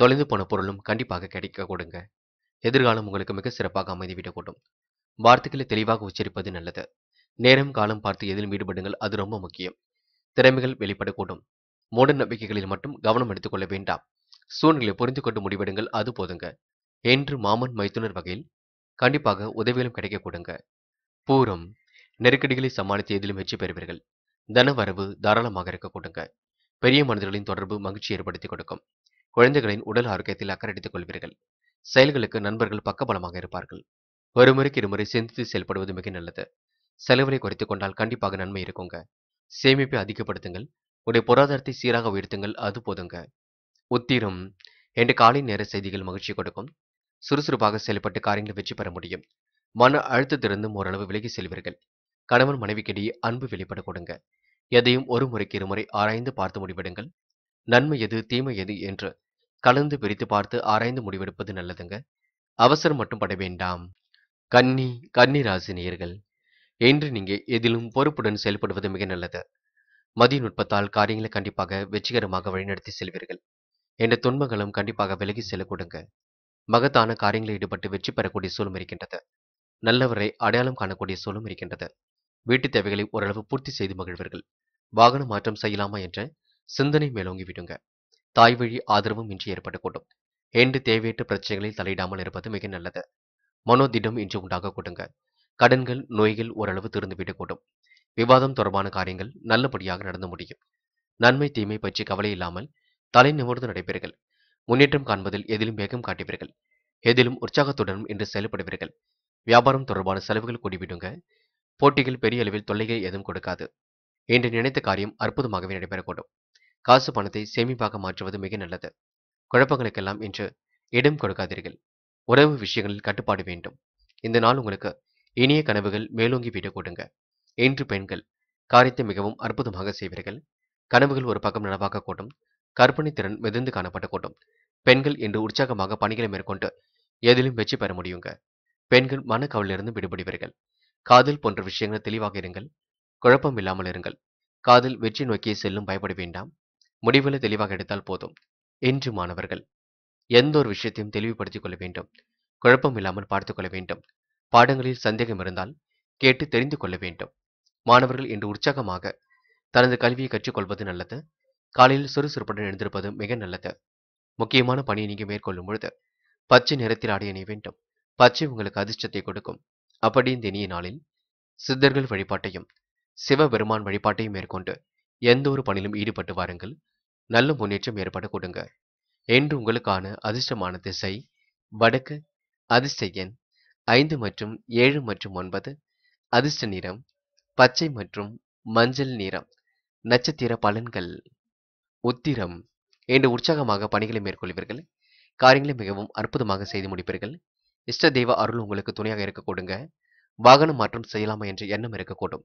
தொலைந்து போன பொருளும் கண்டிப்பாக கிடைக்க கொடுங்க எதிர்காலம் உங்களுக்கு மிக சிறப்பாக அமைந்துவிடக்கூடும் வார்த்தைகளை தெளிவாக உச்சரிப்பது நல்லது நேரம் காலம் பார்த்து எதிலும் ஈடுபடுங்கள் அது ரொம்ப முக்கியம் திறமைகள் வெளிப்படக்கூடும் மூட நம்பிக்கைகளில் மட்டும் கவனம் எடுத்துக்கொள்ள வேண்டாம் சூழ்நிலை புரிந்து கொண்டு முடிவெடுங்கள் அது போதுங்க என்று மாமன் மைத்துனர் வகையில் கண்டிப்பாக உதவிகளும் கிடைக்க கொடுங்க பூரம் நெருக்கடிகளை சமாளித்து எதிலும் வெற்றி பெறுவீர்கள் தன வரவு தாராளமாக இருக்க கொடுங்க பெரிய மனிதர்களின் தொடர்பு மகிழ்ச்சி ஏற்படுத்தி கொடுக்கும் குழந்தைகளின் உடல் ஆரோக்கியத்தில் எடுத்துக் கொள்வீர்கள் செயல்களுக்கு நண்பர்கள் பக்கபலமாக இருப்பார்கள் ஒருமுறைக்கு இருமுறை சிந்தித்து செயல்படுவது மிக நல்லது செலவுகளை குறைத்துக் கொண்டால் கண்டிப்பாக நன்மை இருக்குங்க சேமிப்பை அதிகப்படுத்துங்கள் உடைய பொருளாதாரத்தை சீராக உயர்த்துங்கள் அது போதுங்க உத்திரம் என்று காலை நேர செய்திகள் மகிழ்ச்சி கொடுக்கும் சுறுசுறுப்பாக செயல்பட்டு காரியங்களை வெற்றி பெற முடியும் மன அழுத்தத்திலிருந்தும் ஓரளவு விலகி செல்வீர்கள் கணவன் மனைவிக்கிடையே அன்பு வெளிப்பட கொடுங்க எதையும் ஒரு முறைக்கு இருமுறை ஆராய்ந்து பார்த்து முடிவிடுங்கள் நன்மை எது தீமை எது என்று கலந்து பிரித்து பார்த்து ஆராய்ந்து முடிவெடுப்பது நல்லதுங்க அவசரம் மட்டும் பட வேண்டாம் கன்னி கன்னி ராசினியர்கள் இன்று நீங்க எதிலும் பொறுப்புடன் செயல்படுவது மிக நல்லது மதிய நுட்பத்தால் காரியங்களை கண்டிப்பாக வெற்றிகரமாக வழிநடத்தி செல்வீர்கள் என்ற துன்பங்களும் கண்டிப்பாக விலகி செல்ல கொடுங்க மகத்தான காரியங்களில் ஈடுபட்டு வெற்றி பெறக்கூடிய சூழலும் இருக்கின்றது நல்லவரை அடையாளம் காணக்கூடிய சூழலும் இருக்கின்றது வீட்டுத் தேவைகளை ஓரளவு பூர்த்தி செய்து மகிழ்வர்கள் வாகன மாற்றம் செய்யலாமா என்ற சிந்தனை மேலோங்கிவிடுங்க தாய் வழி ஆதரவும் இன்று ஏற்படக்கூடும் என்று தேவையற்ற பிரச்சனைகளில் தலையிடாமல் இருப்பது மிக நல்லது மனோதிடம் இன்று கூடுங்க கடன்கள் நோய்கள் ஓரளவு விடக்கூடும் விவாதம் தொடர்பான காரியங்கள் நல்லபடியாக நடந்து முடியும் நன்மை தீமை பற்றி கவலை இல்லாமல் தலை நிமிர்ந்து நடைபெறுங்கள் முன்னேற்றம் காண்பதில் எதிலும் வேகம் காட்டுவீர்கள் எதிலும் உற்சாகத்துடன் இன்று செயல்படுவீர்கள் வியாபாரம் தொடர்பான செலவுகள் கூடிவிடுங்க போட்டிகள் பெரிய அளவில் தொல்லைகை எதுவும் கொடுக்காது என்று நினைத்த காரியம் அற்புதமாகவே நடைபெறக்கூடும் காசு பணத்தை சேமிப்பாக மாற்றுவது மிக நல்லது குழப்பங்களுக்கெல்லாம் இன்று இடம் கொடுக்காதீர்கள் உறவு விஷயங்களில் கட்டுப்பாடு வேண்டும் இந்த நாள் உங்களுக்கு இனிய கனவுகள் மேலோங்கி விட கூடுங்க இன்று பெண்கள் காரியத்தை மிகவும் அற்புதமாக செய்வீர்கள் கனவுகள் ஒரு பக்கம் நனவாக கூட்டும் கற்பனை திறன் மிதந்து காணப்படக்கூடும் பெண்கள் இன்று உற்சாகமாக பணிகளை மேற்கொண்டு எதிலும் வெற்றி பெற முடியுங்க பெண்கள் மனக்கவலிலிருந்து விடுபடுவீர்கள் காதல் போன்ற விஷயங்கள் தெளிவாக இருங்கள் குழப்பம் இல்லாமல் இருங்கள் காதல் வெற்றி நோக்கி செல்லும் பயப்பட வேண்டாம் முடிவுகளை தெளிவாக எடுத்தால் போதும் என்று மாணவர்கள் எந்த ஒரு விஷயத்தையும் தெளிவுபடுத்திக் கொள்ள வேண்டும் குழப்பம் இல்லாமல் பார்த்து கொள்ள வேண்டும் பாடங்களில் சந்தேகம் இருந்தால் கேட்டு தெரிந்து கொள்ள வேண்டும் மாணவர்கள் இன்று உற்சாகமாக தனது கல்வியை கற்றுக்கொள்வது நல்லது காலையில் சுறுசுறுப்புடன் எழுந்திருப்பது மிக நல்லது முக்கியமான பணியை நீங்கள் மேற்கொள்ளும் பொழுது பச்சை நிறத்தில் அடைய வேண்டும் பச்சை உங்களுக்கு அதிர்ஷ்டத்தை கொடுக்கும் அப்படின் தினிய நாளில் சித்தர்கள் வழிபாட்டையும் சிவபெருமான் வழிபாட்டையும் மேற்கொண்டு எந்த ஒரு பணியிலும் ஈடுபட்டு வாருங்கள் நல்ல முன்னேற்றம் ஏற்பட கொடுங்க என்று உங்களுக்கான அதிர்ஷ்டமான திசை வடக்கு அதிர்ஷ்ட எண் ஐந்து மற்றும் ஏழு மற்றும் ஒன்பது அதிர்ஷ்ட நிறம் பச்சை மற்றும் மஞ்சள் நிறம் நட்சத்திர பலன்கள் உத்திரம் என்று உற்சாகமாக பணிகளை மேற்கொள்வீர்கள் காரியங்களை மிகவும் அற்புதமாக செய்து முடிப்பீர்கள் இஷ்ட தெய்வ அருள் உங்களுக்கு துணையாக கொடுங்க வாகனம் மாற்றம் செய்யலாமா என்ற எண்ணம் இருக்கக்கூடும்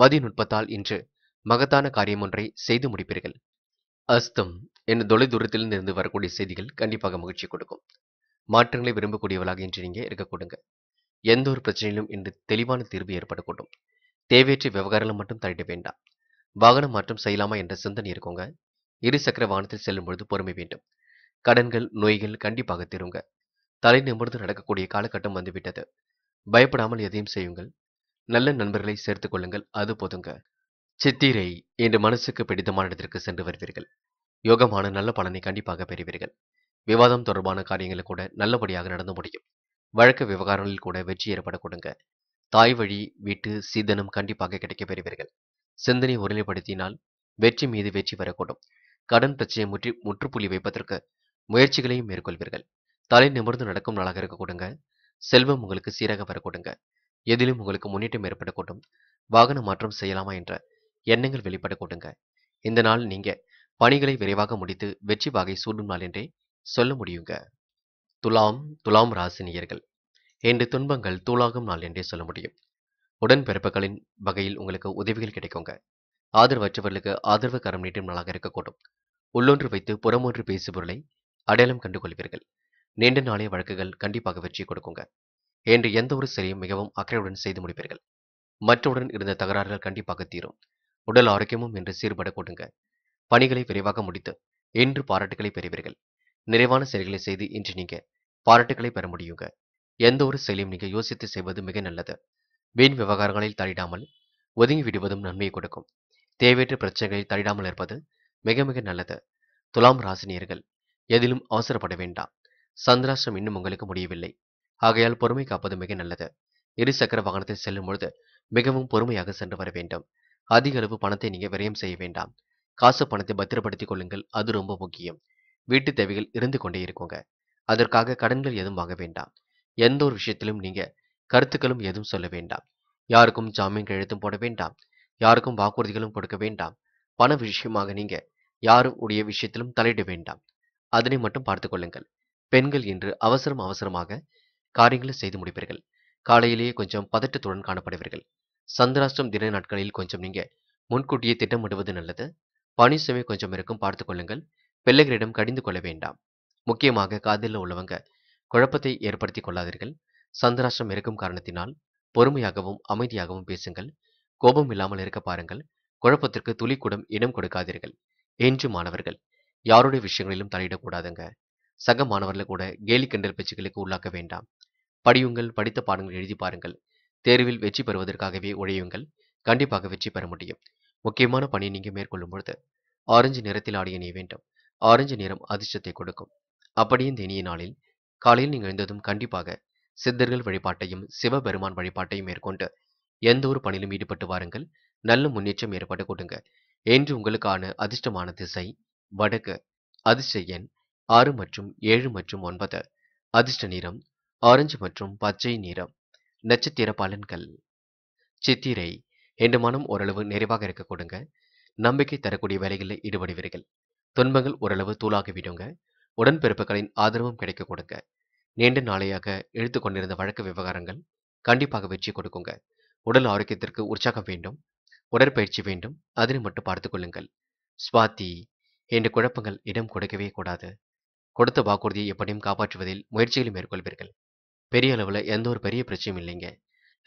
மதிய நுட்பத்தால் இன்று மகத்தான காரியம் ஒன்றை செய்து முடிப்பீர்கள் அஸ்தம் என்ற தொலை தூரத்திலிருந்து இருந்து வரக்கூடிய செய்திகள் கண்டிப்பாக மகிழ்ச்சி கொடுக்கும் மாற்றங்களை விரும்பக்கூடியவளாக இன்று நீங்கள் இருக்கக்கூடுங்க எந்த ஒரு பிரச்சனையிலும் இன்று தெளிவான தீர்வு ஏற்படக்கூடும் தேவையற்ற விவகாரங்களை மட்டும் தள்ளிட வேண்டாம் வாகனம் மாற்றம் செய்யலாமா என்ற சிந்தனை இருக்குங்க இருசக்கர வாகனத்தில் செல்லும் பொழுது பொறுமை வேண்டும் கடன்கள் நோய்கள் கண்டிப்பாக தீருங்க தலை நிமிர்ந்து நடக்கக்கூடிய காலகட்டம் வந்துவிட்டது பயப்படாமல் எதையும் செய்யுங்கள் நல்ல நண்பர்களை சேர்த்து கொள்ளுங்கள் அது போதுங்க சித்திரை இன்று மனசுக்கு பிடித்தமான இடத்திற்கு சென்று வருவீர்கள் யோகமான நல்ல பலனை கண்டிப்பாக பெறுவீர்கள் விவாதம் தொடர்பான காரியங்களை கூட நல்லபடியாக நடந்து முடியும் வழக்கு விவகாரங்களில் கூட வெற்றி ஏற்பட கொடுங்க தாய் வழி வீட்டு சீதனம் கண்டிப்பாக கிடைக்க பெறுவீர்கள் சிந்தனை உரிமைப்படுத்தினால் வெற்றி மீது வெற்றி வரக்கூடும் கடன் பிரச்சனையை முற்றி முற்றுப்புள்ளி வைப்பதற்கு முயற்சிகளையும் மேற்கொள்வீர்கள் தலை நிமிர்ந்து நடக்கும் நாளாக கொடுங்க செல்வம் உங்களுக்கு சீராக வரக்கூடுங்க எதிலும் உங்களுக்கு முன்னேற்றம் ஏற்படக்கூடும் வாகன மாற்றம் செய்யலாமா என்ற எண்ணங்கள் வெளிப்படக்கூடுங்க இந்த நாள் நீங்க பணிகளை விரைவாக முடித்து வெற்றி வாகை சூடும் நாள் என்றே சொல்ல முடியுங்க துலாம் துலாம் ராசினியர்கள் இன்று துன்பங்கள் தூளாகும் நாள் என்றே சொல்ல முடியும் உடன்பிறப்புகளின் வகையில் உங்களுக்கு உதவிகள் கிடைக்குங்க ஆதரவற்றவர்களுக்கு ஆதரவு கரம் நீட்டும் நாளாக இருக்கக்கூடும் உள்ளொன்று வைத்து புறமொன்று பேசுபொருளை அடையாளம் கண்டுகொள்வீர்கள் நீண்ட நாளைய வழக்குகள் கண்டிப்பாக வெற்றி கொடுக்குங்க என்று எந்த ஒரு செயலையும் மிகவும் அக்கறையுடன் செய்து முடிப்பீர்கள் மற்றவுடன் இருந்த தகராறுகள் கண்டிப்பாக தீரும் உடல் ஆரோக்கியமும் என்று சீர்பட கொடுங்க பணிகளை விரைவாக முடித்து இன்று பாராட்டுகளை பெறுவீர்கள் நிறைவான செயல்களை செய்து இன்று நீங்க பாராட்டுகளை பெற முடியுங்க எந்த ஒரு செயலையும் நீங்க யோசித்து செய்வது மிக நல்லது வீண் விவகாரங்களில் தடிடாமல் ஒதுங்கி விடுவதும் நன்மையை கொடுக்கும் தேவையற்ற பிரச்சனைகளில் தடிடாமல் இருப்பது மிக மிக நல்லது துலாம் ராசினியர்கள் எதிலும் அவசரப்பட வேண்டாம் சந்திராஷ்டம் இன்னும் உங்களுக்கு முடியவில்லை ஆகையால் பொறுமை காப்பது மிக நல்லது இருசக்கர வாகனத்தில் செல்லும் பொழுது மிகவும் பொறுமையாக சென்று வர வேண்டும் அதிக அளவு பணத்தை நீங்க விரயம் செய்ய வேண்டாம் காசு பணத்தை பத்திரப்படுத்திக் கொள்ளுங்கள் அது ரொம்ப முக்கியம் வீட்டு தேவைகள் இருந்து கொண்டே இருக்குங்க அதற்காக கடன்கள் எதுவும் வாங்க வேண்டாம் எந்த ஒரு விஷயத்திலும் நீங்க கருத்துக்களும் எதுவும் சொல்ல வேண்டாம் யாருக்கும் ஜாமீன் கழுத்தும் போட வேண்டாம் யாருக்கும் வாக்குறுதிகளும் கொடுக்க வேண்டாம் பண விஷயமாக நீங்க யாரும் உடைய விஷயத்திலும் தலையிட வேண்டாம் அதனை மட்டும் பார்த்து கொள்ளுங்கள் பெண்கள் இன்று அவசரம் அவசரமாக காரியங்களை செய்து முடிப்பீர்கள் காலையிலேயே கொஞ்சம் பதட்டத்துடன் காணப்படுவீர்கள் சந்திராஷ்டம் தின நாட்களில் கொஞ்சம் நீங்க முன்கூட்டியே திட்டமிடுவது நல்லது பணி சுமை கொஞ்சம் இருக்கும் பார்த்து கொள்ளுங்கள் பிள்ளைகளிடம் கடிந்து கொள்ள வேண்டாம் முக்கியமாக காதலில் உள்ளவங்க குழப்பத்தை ஏற்படுத்தி கொள்ளாதீர்கள் சந்திராஷ்டம் இருக்கும் காரணத்தினால் பொறுமையாகவும் அமைதியாகவும் பேசுங்கள் கோபம் இல்லாமல் இருக்க பாருங்கள் குழப்பத்திற்கு துளிக்கூடம் கூடம் இடம் கொடுக்காதீர்கள் என்று மாணவர்கள் யாருடைய விஷயங்களிலும் தலையிடக்கூடாதுங்க சக மாணவர்களை கூட கேலி கண்டல் பேச்சுக்களுக்கு உள்ளாக்க வேண்டாம் படியுங்கள் படித்த பாடங்கள் எழுதி பாருங்கள் தேர்வில் வெற்றி பெறுவதற்காகவே உழையுங்கள் கண்டிப்பாக வெற்றி பெற முடியும் முக்கியமான பணியை நீங்கள் மேற்கொள்ளும் பொழுது ஆரஞ்சு நிறத்தில் ஆடிய நீ வேண்டும் ஆரஞ்சு நிறம் அதிர்ஷ்டத்தை கொடுக்கும் அப்படியே இந்த இனிய நாளில் காலையில் நீங்கள் எழுந்ததும் கண்டிப்பாக சித்தர்கள் வழிபாட்டையும் சிவபெருமான் வழிபாட்டையும் மேற்கொண்டு எந்த ஒரு பணியிலும் ஈடுபட்டு வாருங்கள் நல்ல முன்னேற்றம் ஏற்பட்டு கொடுங்க என்று உங்களுக்கான அதிர்ஷ்டமான திசை வடக்கு அதிர்ஷ்ட எண் ஆறு மற்றும் ஏழு மற்றும் ஒன்பது அதிர்ஷ்ட நிறம் ஆரஞ்சு மற்றும் பச்சை நிறம் நட்சத்திர பலன்கள் சித்திரை என்று மனம் ஓரளவு நிறைவாக இருக்க கொடுங்க நம்பிக்கை தரக்கூடிய வேலைகளில் ஈடுபடுவீர்கள் துன்பங்கள் ஓரளவு தூளாகி விடுங்க உடன்பிறப்புகளின் ஆதரவும் கிடைக்க கொடுங்க நீண்ட நாளையாக இழுத்து கொண்டிருந்த வழக்கு விவகாரங்கள் கண்டிப்பாக வெற்றி கொடுக்குங்க உடல் ஆரோக்கியத்திற்கு உற்சாகம் வேண்டும் உடற்பயிற்சி வேண்டும் அதனை மட்டும் பார்த்து கொள்ளுங்கள் சுவாத்தி என்ற குழப்பங்கள் இடம் கொடுக்கவே கூடாது கொடுத்த வாக்குறுதியை எப்படியும் காப்பாற்றுவதில் முயற்சிகளை மேற்கொள்வீர்கள் பெரிய அளவில் எந்த ஒரு பெரிய பிரச்சனையும் இல்லைங்க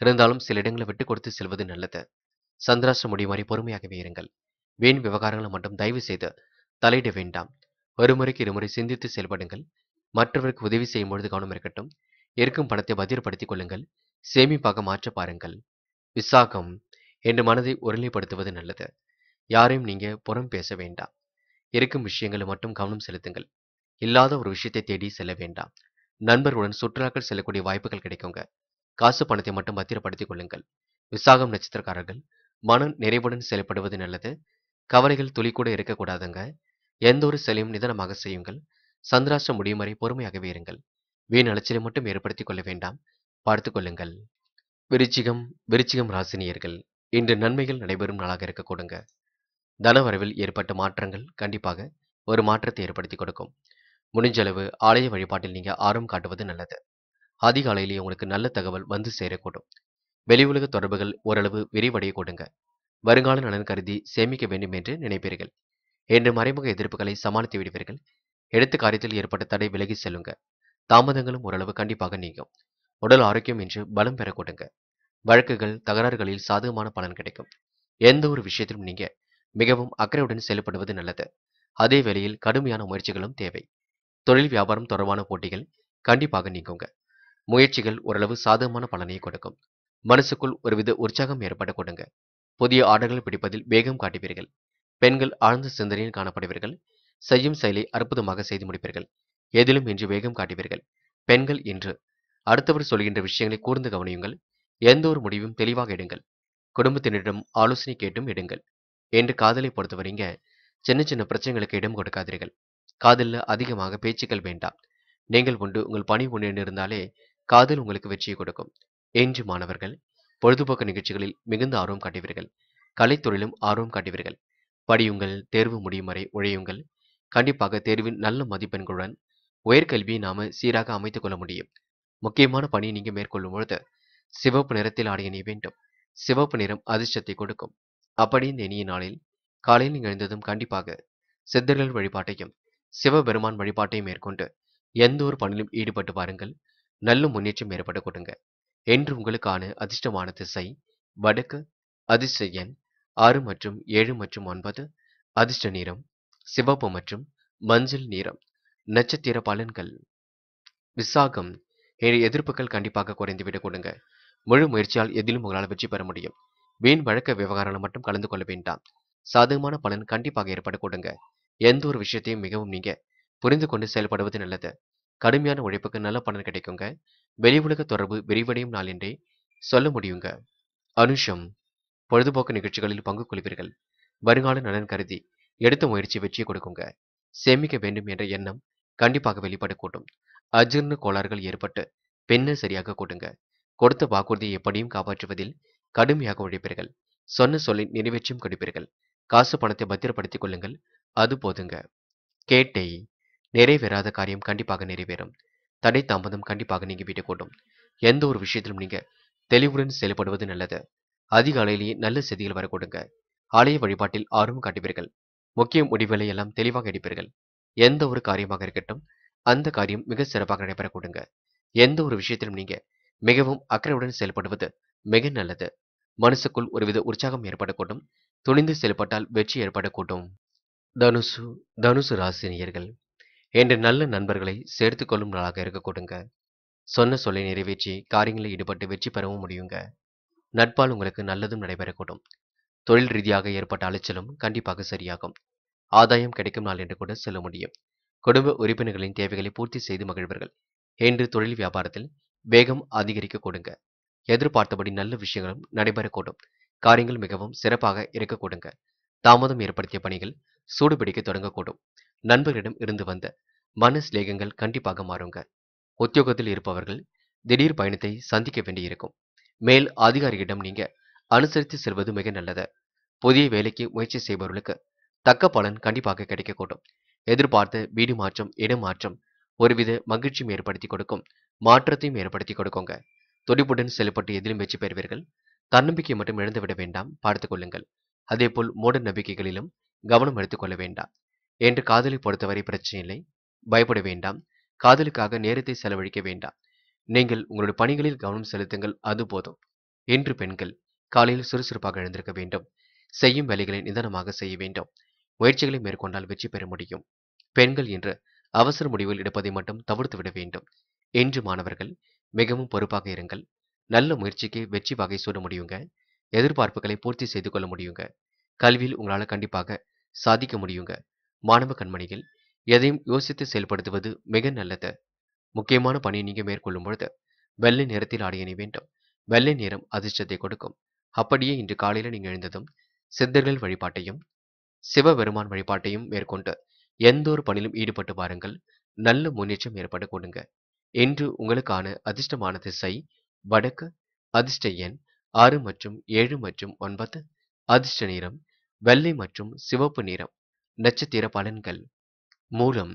இருந்தாலும் சில இடங்களை விட்டு கொடுத்து செல்வது நல்லது சந்திராச முடியும் வரை பொறுமையாகவே இருங்கள் வீண் விவகாரங்களை மட்டும் தயவு செய்து தலையிட வேண்டாம் ஒருமுறைக்கு இருமுறை சிந்தித்து செயல்படுங்கள் மற்றவருக்கு உதவி செய்யும் பொழுது கவனம் இருக்கட்டும் இருக்கும் பணத்தை பத்திரப்படுத்திக் கொள்ளுங்கள் சேமிப்பாக மாற்ற பாருங்கள் விசாகம் என்று மனதை ஒருநிலைப்படுத்துவது நல்லது யாரையும் நீங்க புறம் பேச வேண்டாம் இருக்கும் விஷயங்களை மட்டும் கவனம் செலுத்துங்கள் இல்லாத ஒரு விஷயத்தை தேடி செல்ல வேண்டாம் நண்பர்களுடன் சுற்றுலாக்கள் செல்லக்கூடிய வாய்ப்புகள் கிடைக்குங்க காசு பணத்தை மட்டும் பத்திரப்படுத்திக் கொள்ளுங்கள் விசாகம் நட்சத்திரக்காரர்கள் மன நிறைவுடன் செயல்படுவது நல்லது கவலைகள் துளி கூட இருக்கக்கூடாதுங்க எந்த ஒரு செலையும் நிதானமாக செய்யுங்கள் சந்திராஷ்டம் முடியும் வரை பொறுமையாகவே இருங்கள் வீண் அலைச்சலை மட்டும் ஏற்படுத்திக் கொள்ள வேண்டாம் பார்த்து கொள்ளுங்கள் விருச்சிகம் விருச்சிகம் ராசினியர்கள் இன்று நன்மைகள் நடைபெறும் நாளாக இருக்கக்கூடுங்க தனவரவில் ஏற்பட்ட மாற்றங்கள் கண்டிப்பாக ஒரு மாற்றத்தை ஏற்படுத்தி கொடுக்கும் முடிஞ்சளவு ஆலய வழிபாட்டில் நீங்கள் ஆர்வம் காட்டுவது நல்லது அதிகாலையிலேயே உங்களுக்கு நல்ல தகவல் வந்து சேரக்கூடும் வெளி உலக தொடர்புகள் ஓரளவு விரிவடைய கொடுங்க வருங்கால நலன் கருதி சேமிக்க வேண்டும் என்று நினைப்பீர்கள் என்று மறைமுக எதிர்ப்புகளை சமாளித்து விடுவீர்கள் எடுத்து காரியத்தில் ஏற்பட்ட தடை விலகி செல்லுங்க தாமதங்களும் ஓரளவு கண்டிப்பாக நீங்கும் உடல் ஆரோக்கியம் என்று பலம் பெற கொடுங்க வழக்குகள் தகராறுகளில் சாதகமான பலன் கிடைக்கும் எந்த ஒரு விஷயத்திலும் நீங்க மிகவும் அக்கறையுடன் செயல்படுவது நல்லது அதே வேளையில் கடுமையான முயற்சிகளும் தேவை தொழில் வியாபாரம் தொடர்பான போட்டிகள் கண்டிப்பாக நீங்குங்க முயற்சிகள் ஓரளவு சாதகமான பலனை கொடுக்கும் மனசுக்குள் ஒருவித உற்சாகம் ஏற்பட கொடுங்க புதிய ஆர்டர்கள் பிடிப்பதில் வேகம் காட்டுவீர்கள் பெண்கள் ஆழ்ந்த சிந்தனையில் காணப்படுவீர்கள் செய்யும் செயலை அற்புதமாக செய்து முடிப்பீர்கள் எதிலும் இன்று வேகம் காட்டுவீர்கள் பெண்கள் இன்று அடுத்தவர் சொல்கின்ற விஷயங்களை கூர்ந்து கவனியுங்கள் எந்த ஒரு முடிவும் தெளிவாக எடுங்கள் குடும்பத்தினரிடம் ஆலோசனை கேட்டும் எடுங்கள் என்று காதலை பொறுத்தவரைங்க சின்ன சின்ன பிரச்சனைகளுக்கு இடம் கொடுக்காதீர்கள் காதலில் அதிகமாக பேச்சுக்கள் வேண்டாம் நீங்கள் உண்டு உங்கள் பணி ஒன்று இருந்தாலே காதல் உங்களுக்கு வெற்றியை கொடுக்கும் என்று மாணவர்கள் பொழுதுபோக்கு நிகழ்ச்சிகளில் மிகுந்த ஆர்வம் காட்டுவீர்கள் கலைத்துறையிலும் ஆர்வம் காட்டுவீர்கள் படியுங்கள் தேர்வு முடியும் வரை உழையுங்கள் கண்டிப்பாக தேர்வின் நல்ல மதிப்பெண்களுடன் உயர்கல்வியை நாம சீராக அமைத்துக் கொள்ள முடியும் முக்கியமான பணியை நீங்க மேற்கொள்ளும் பொழுது சிவப்பு நிறத்தில் ஆடிய நீ வேண்டும் சிவப்பு நிறம் அதிர்ஷ்டத்தை கொடுக்கும் அப்படி இந்த இனிய நாளில் காலையில் எழுந்ததும் கண்டிப்பாக சித்தர்கள் வழிபாட்டையும் சிவபெருமான் வழிபாட்டை மேற்கொண்டு எந்த ஒரு பணியிலும் ஈடுபட்டு பாருங்கள் நல்ல முன்னேற்றம் ஏற்பட கொடுங்க என்று உங்களுக்கான அதிர்ஷ்டமான திசை வடக்கு அதிர்ஷ்ட எண் ஆறு மற்றும் ஏழு மற்றும் ஒன்பது அதிர்ஷ்ட நிறம் சிவப்பு மற்றும் மஞ்சள் நிறம் நட்சத்திர பலன்கள் விசாகம் என்ற எதிர்ப்புகள் கண்டிப்பாக விட கொடுங்க முழு முயற்சியால் எதிலும் உங்களால் வெற்றி பெற முடியும் வீண் வழக்க விவகாரங்கள் மட்டும் கலந்து கொள்ள வேண்டாம் சாதகமான பலன் கண்டிப்பாக ஏற்பட கொடுங்க எந்த ஒரு விஷயத்தையும் மிகவும் நீங்க புரிந்து கொண்டு செயல்படுவது நல்லது கடுமையான உழைப்புக்கு நல்ல பலன் கிடைக்குங்க வெளி உலக தொடர்பு விரிவடையும் நாள் என்றே சொல்ல முடியுங்க அனுஷம் பொழுதுபோக்கு நிகழ்ச்சிகளில் பங்கு கொள்வீர்கள் வருங்கால நலன் கருதி எடுத்த முயற்சி வெற்றியை கொடுக்குங்க சேமிக்க வேண்டும் என்ற எண்ணம் கண்டிப்பாக வெளிப்பட கூட்டும் அஜீர்ண கோளாறுகள் ஏற்பட்டு பின்னர் சரியாக கூட்டுங்க கொடுத்த வாக்குறுதியை எப்படியும் காப்பாற்றுவதில் கடுமையாக உழைப்பீர்கள் சொன்ன சொல்லை நிறைவேற்றியும் கொடுப்பீர்கள் காசு பணத்தை பத்திரப்படுத்திக் கொள்ளுங்கள் அது போதுங்க கேட்டை நிறைவேறாத காரியம் கண்டிப்பாக நிறைவேறும் தடை தாமதம் கண்டிப்பாக நீங்க விடக்கூடும் எந்த ஒரு விஷயத்திலும் நீங்க தெளிவுடன் செயல்படுவது நல்லது அதிகாலையிலேயே நல்ல செய்திகள் வரக்கூடுங்க ஆலய வழிபாட்டில் ஆர்வம் காட்டுவீர்கள் முக்கிய முடிவுகளை எல்லாம் தெளிவாக எடுப்பீர்கள் எந்த ஒரு காரியமாக இருக்கட்டும் அந்த காரியம் மிக சிறப்பாக நடைபெறக்கூடுங்க எந்த ஒரு விஷயத்திலும் நீங்க மிகவும் அக்கறையுடன் செயல்படுவது மிக நல்லது மனசுக்குள் ஒருவித உற்சாகம் ஏற்படக்கூடும் துணிந்து செயல்பட்டால் வெற்றி ஏற்படக்கூடும் தனுசு தனுசு ராசினியர்கள் என்று நல்ல நண்பர்களை சேர்த்து கொள்ளும் நாளாக இருக்க கொடுங்க சொன்ன சொல்லை நிறைவேற்றி காரியங்களில் ஈடுபட்டு வெற்றி பெறவும் முடியுங்க நட்பால் உங்களுக்கு நல்லதும் நடைபெறக்கூடும் தொழில் ரீதியாக ஏற்பட்ட அலைச்சலும் கண்டிப்பாக சரியாகும் ஆதாயம் கிடைக்கும் நாள் என்று கூட சொல்ல முடியும் குடும்ப உறுப்பினர்களின் தேவைகளை பூர்த்தி செய்து மகிழ்வர்கள் என்று தொழில் வியாபாரத்தில் வேகம் அதிகரிக்க கொடுங்க எதிர்பார்த்தபடி நல்ல விஷயங்களும் நடைபெறக்கூடும் காரியங்கள் மிகவும் சிறப்பாக இருக்க கொடுங்க தாமதம் ஏற்படுத்திய பணிகள் சூடுபிடிக்க தொடங்கக்கூடும் நண்பர்களிடம் இருந்து வந்த மன மனஸ்லேகங்கள் கண்டிப்பாக மாறுங்க உத்தியோகத்தில் இருப்பவர்கள் திடீர் பயணத்தை சந்திக்க வேண்டியிருக்கும் மேல் அதிகாரிகளிடம் நீங்க அனுசரித்து செல்வது மிக நல்லது புதிய வேலைக்கு முயற்சி செய்பவர்களுக்கு தக்க பலன் கண்டிப்பாக கிடைக்கக்கூடும் எதிர்பார்த்த வீடு மாற்றம் இடமாற்றம் ஒருவித மகிழ்ச்சியும் ஏற்படுத்தி கொடுக்கும் மாற்றத்தையும் ஏற்படுத்தி கொடுக்குங்க துடிப்புடன் செயல்பட்டு எதிலும் வெற்றி பெறுவீர்கள் தன்னம்பிக்கை மட்டும் இழந்துவிட வேண்டாம் பார்த்துக் கொள்ளுங்கள் அதே போல் மூட நம்பிக்கைகளிலும் கவனம் எடுத்துக்கொள்ள வேண்டாம் என்று காதலை பொறுத்தவரை பிரச்சனை இல்லை பயப்பட வேண்டாம் காதலுக்காக நேரத்தை செலவழிக்க வேண்டாம் நீங்கள் உங்களுடைய பணிகளில் கவனம் செலுத்துங்கள் அது போதும் என்று பெண்கள் காலையில் சுறுசுறுப்பாக எழுந்திருக்க வேண்டும் செய்யும் வேலைகளை நிதானமாக செய்ய வேண்டும் முயற்சிகளை மேற்கொண்டால் வெற்றி பெற முடியும் பெண்கள் இன்று அவசர முடிவில் எடுப்பதை மட்டும் தவிர்த்து விட வேண்டும் என்று மாணவர்கள் மிகவும் பொறுப்பாக இருங்கள் நல்ல முயற்சிக்கு வெற்றி வகை சூட முடியுங்க எதிர்பார்ப்புகளை பூர்த்தி செய்து கொள்ள முடியுங்க கல்வியில் உங்களால் கண்டிப்பாக சாதிக்க முடியுங்க மாணவ கண்மணிகள் எதையும் யோசித்து செயல்படுத்துவது மிக நல்லது முக்கியமான பணியை நீங்கள் மேற்கொள்ளும் பொழுது வெள்ளை நிறத்தில் அடையணி வேண்டும் வெள்ளை நேரம் அதிர்ஷ்டத்தை கொடுக்கும் அப்படியே இன்று காலையில் நீங்கள் எழுந்ததும் சித்தர்கள் வழிபாட்டையும் சிவபெருமான் வழிபாட்டையும் மேற்கொண்டு எந்த ஒரு பணியிலும் ஈடுபட்டு பாருங்கள் நல்ல முன்னேற்றம் ஏற்பட கொடுங்க இன்று உங்களுக்கான அதிர்ஷ்டமான திசை வடக்கு அதிர்ஷ்ட எண் ஆறு மற்றும் ஏழு மற்றும் ஒன்பது அதிர்ஷ்ட நேரம் வெள்ளை மற்றும் சிவப்பு நிறம் நட்சத்திர பலன்கள் மூலம்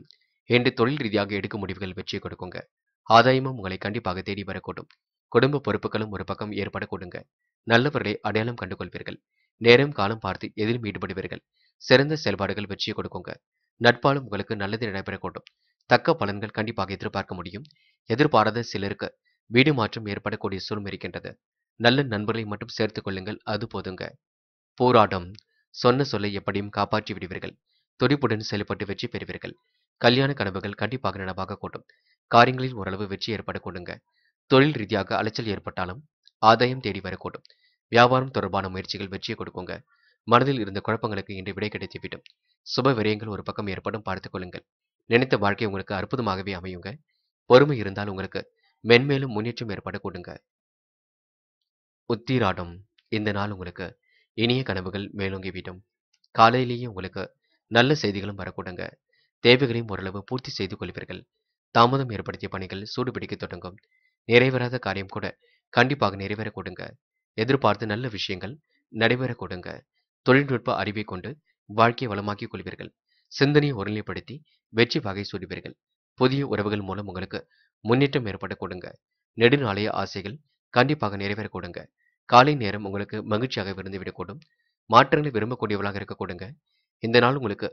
என்று தொழில் ரீதியாக எடுக்கும் முடிவுகள் வெற்றி கொடுக்குங்க ஆதாயமும் உங்களை கண்டிப்பாக தேடி வரக்கூடும் குடும்ப பொறுப்புகளும் ஒரு பக்கம் கொடுங்க நல்லவர்களை அடையாளம் கண்டுகொள்வீர்கள் நேரம் காலம் பார்த்து எதிரும் ஈடுபடுவீர்கள் சிறந்த செயல்பாடுகள் வெற்றியை கொடுக்குங்க நட்பாலும் உங்களுக்கு நல்லது நடைபெறக்கூடும் தக்க பலன்கள் கண்டிப்பாக எதிர்பார்க்க முடியும் எதிர்பாராத சிலருக்கு வீடு மாற்றம் ஏற்படக்கூடிய சூழ்நிலை இருக்கின்றது நல்ல நண்பர்களை மட்டும் சேர்த்துக் கொள்ளுங்கள் அது போதுங்க போராட்டம் சொன்ன சொல்லை எப்படியும் காப்பாற்றி விடுவீர்கள் துடிப்புடன் செயல்பட்டு வெற்றி பெறுவீர்கள் கல்யாண கனவுகள் கண்டிப்பாக நனவாக கூட்டும் காரியங்களில் ஓரளவு வெற்றி ஏற்பட கொடுங்க தொழில் ரீதியாக அலைச்சல் ஏற்பட்டாலும் ஆதாயம் தேடி வரக்கூடும் வியாபாரம் தொடர்பான முயற்சிகள் வெற்றியை கொடுக்குங்க மனதில் இருந்த குழப்பங்களுக்கு இன்று விடை கிடைத்துவிடும் சுப விரயங்கள் ஒரு பக்கம் ஏற்படும் பார்த்துக் கொள்ளுங்கள் நினைத்த வாழ்க்கை உங்களுக்கு அற்புதமாகவே அமையுங்க பொறுமை இருந்தால் உங்களுக்கு மென்மேலும் முன்னேற்றம் ஏற்பட கொடுங்க உத்திராடம் இந்த நாள் உங்களுக்கு இனிய கனவுகள் மேலோங்கி விடும் காலையிலேயே உங்களுக்கு நல்ல செய்திகளும் வரக்கூடுங்க தேவைகளையும் ஓரளவு பூர்த்தி செய்து கொள்வீர்கள் தாமதம் ஏற்படுத்திய பணிகள் சூடுபிடிக்க தொடங்கும் நிறைவேறாத காரியம் கூட கண்டிப்பாக நிறைவேறக்கூடுங்க எதிர்பார்த்து நல்ல விஷயங்கள் நடைபெறக்கூடுங்க தொழில்நுட்ப அறிவை கொண்டு வாழ்க்கையை வளமாக்கிக் கொள்வீர்கள் சிந்தனையை ஒருநிலைப்படுத்தி வெற்றி வகை சூடுவீர்கள் புதிய உறவுகள் மூலம் உங்களுக்கு முன்னேற்றம் ஏற்படக்கூடுங்க நெடுநாளைய ஆசைகள் கண்டிப்பாக நிறைவேறக்கூடுங்க காலை நேரம் உங்களுக்கு மகிழ்ச்சியாக விருந்து விடக்கூடும் மாற்றங்களை விரும்பக்கூடியவளாக இருக்கக்கூடுங்க இந்த நாள் உங்களுக்கு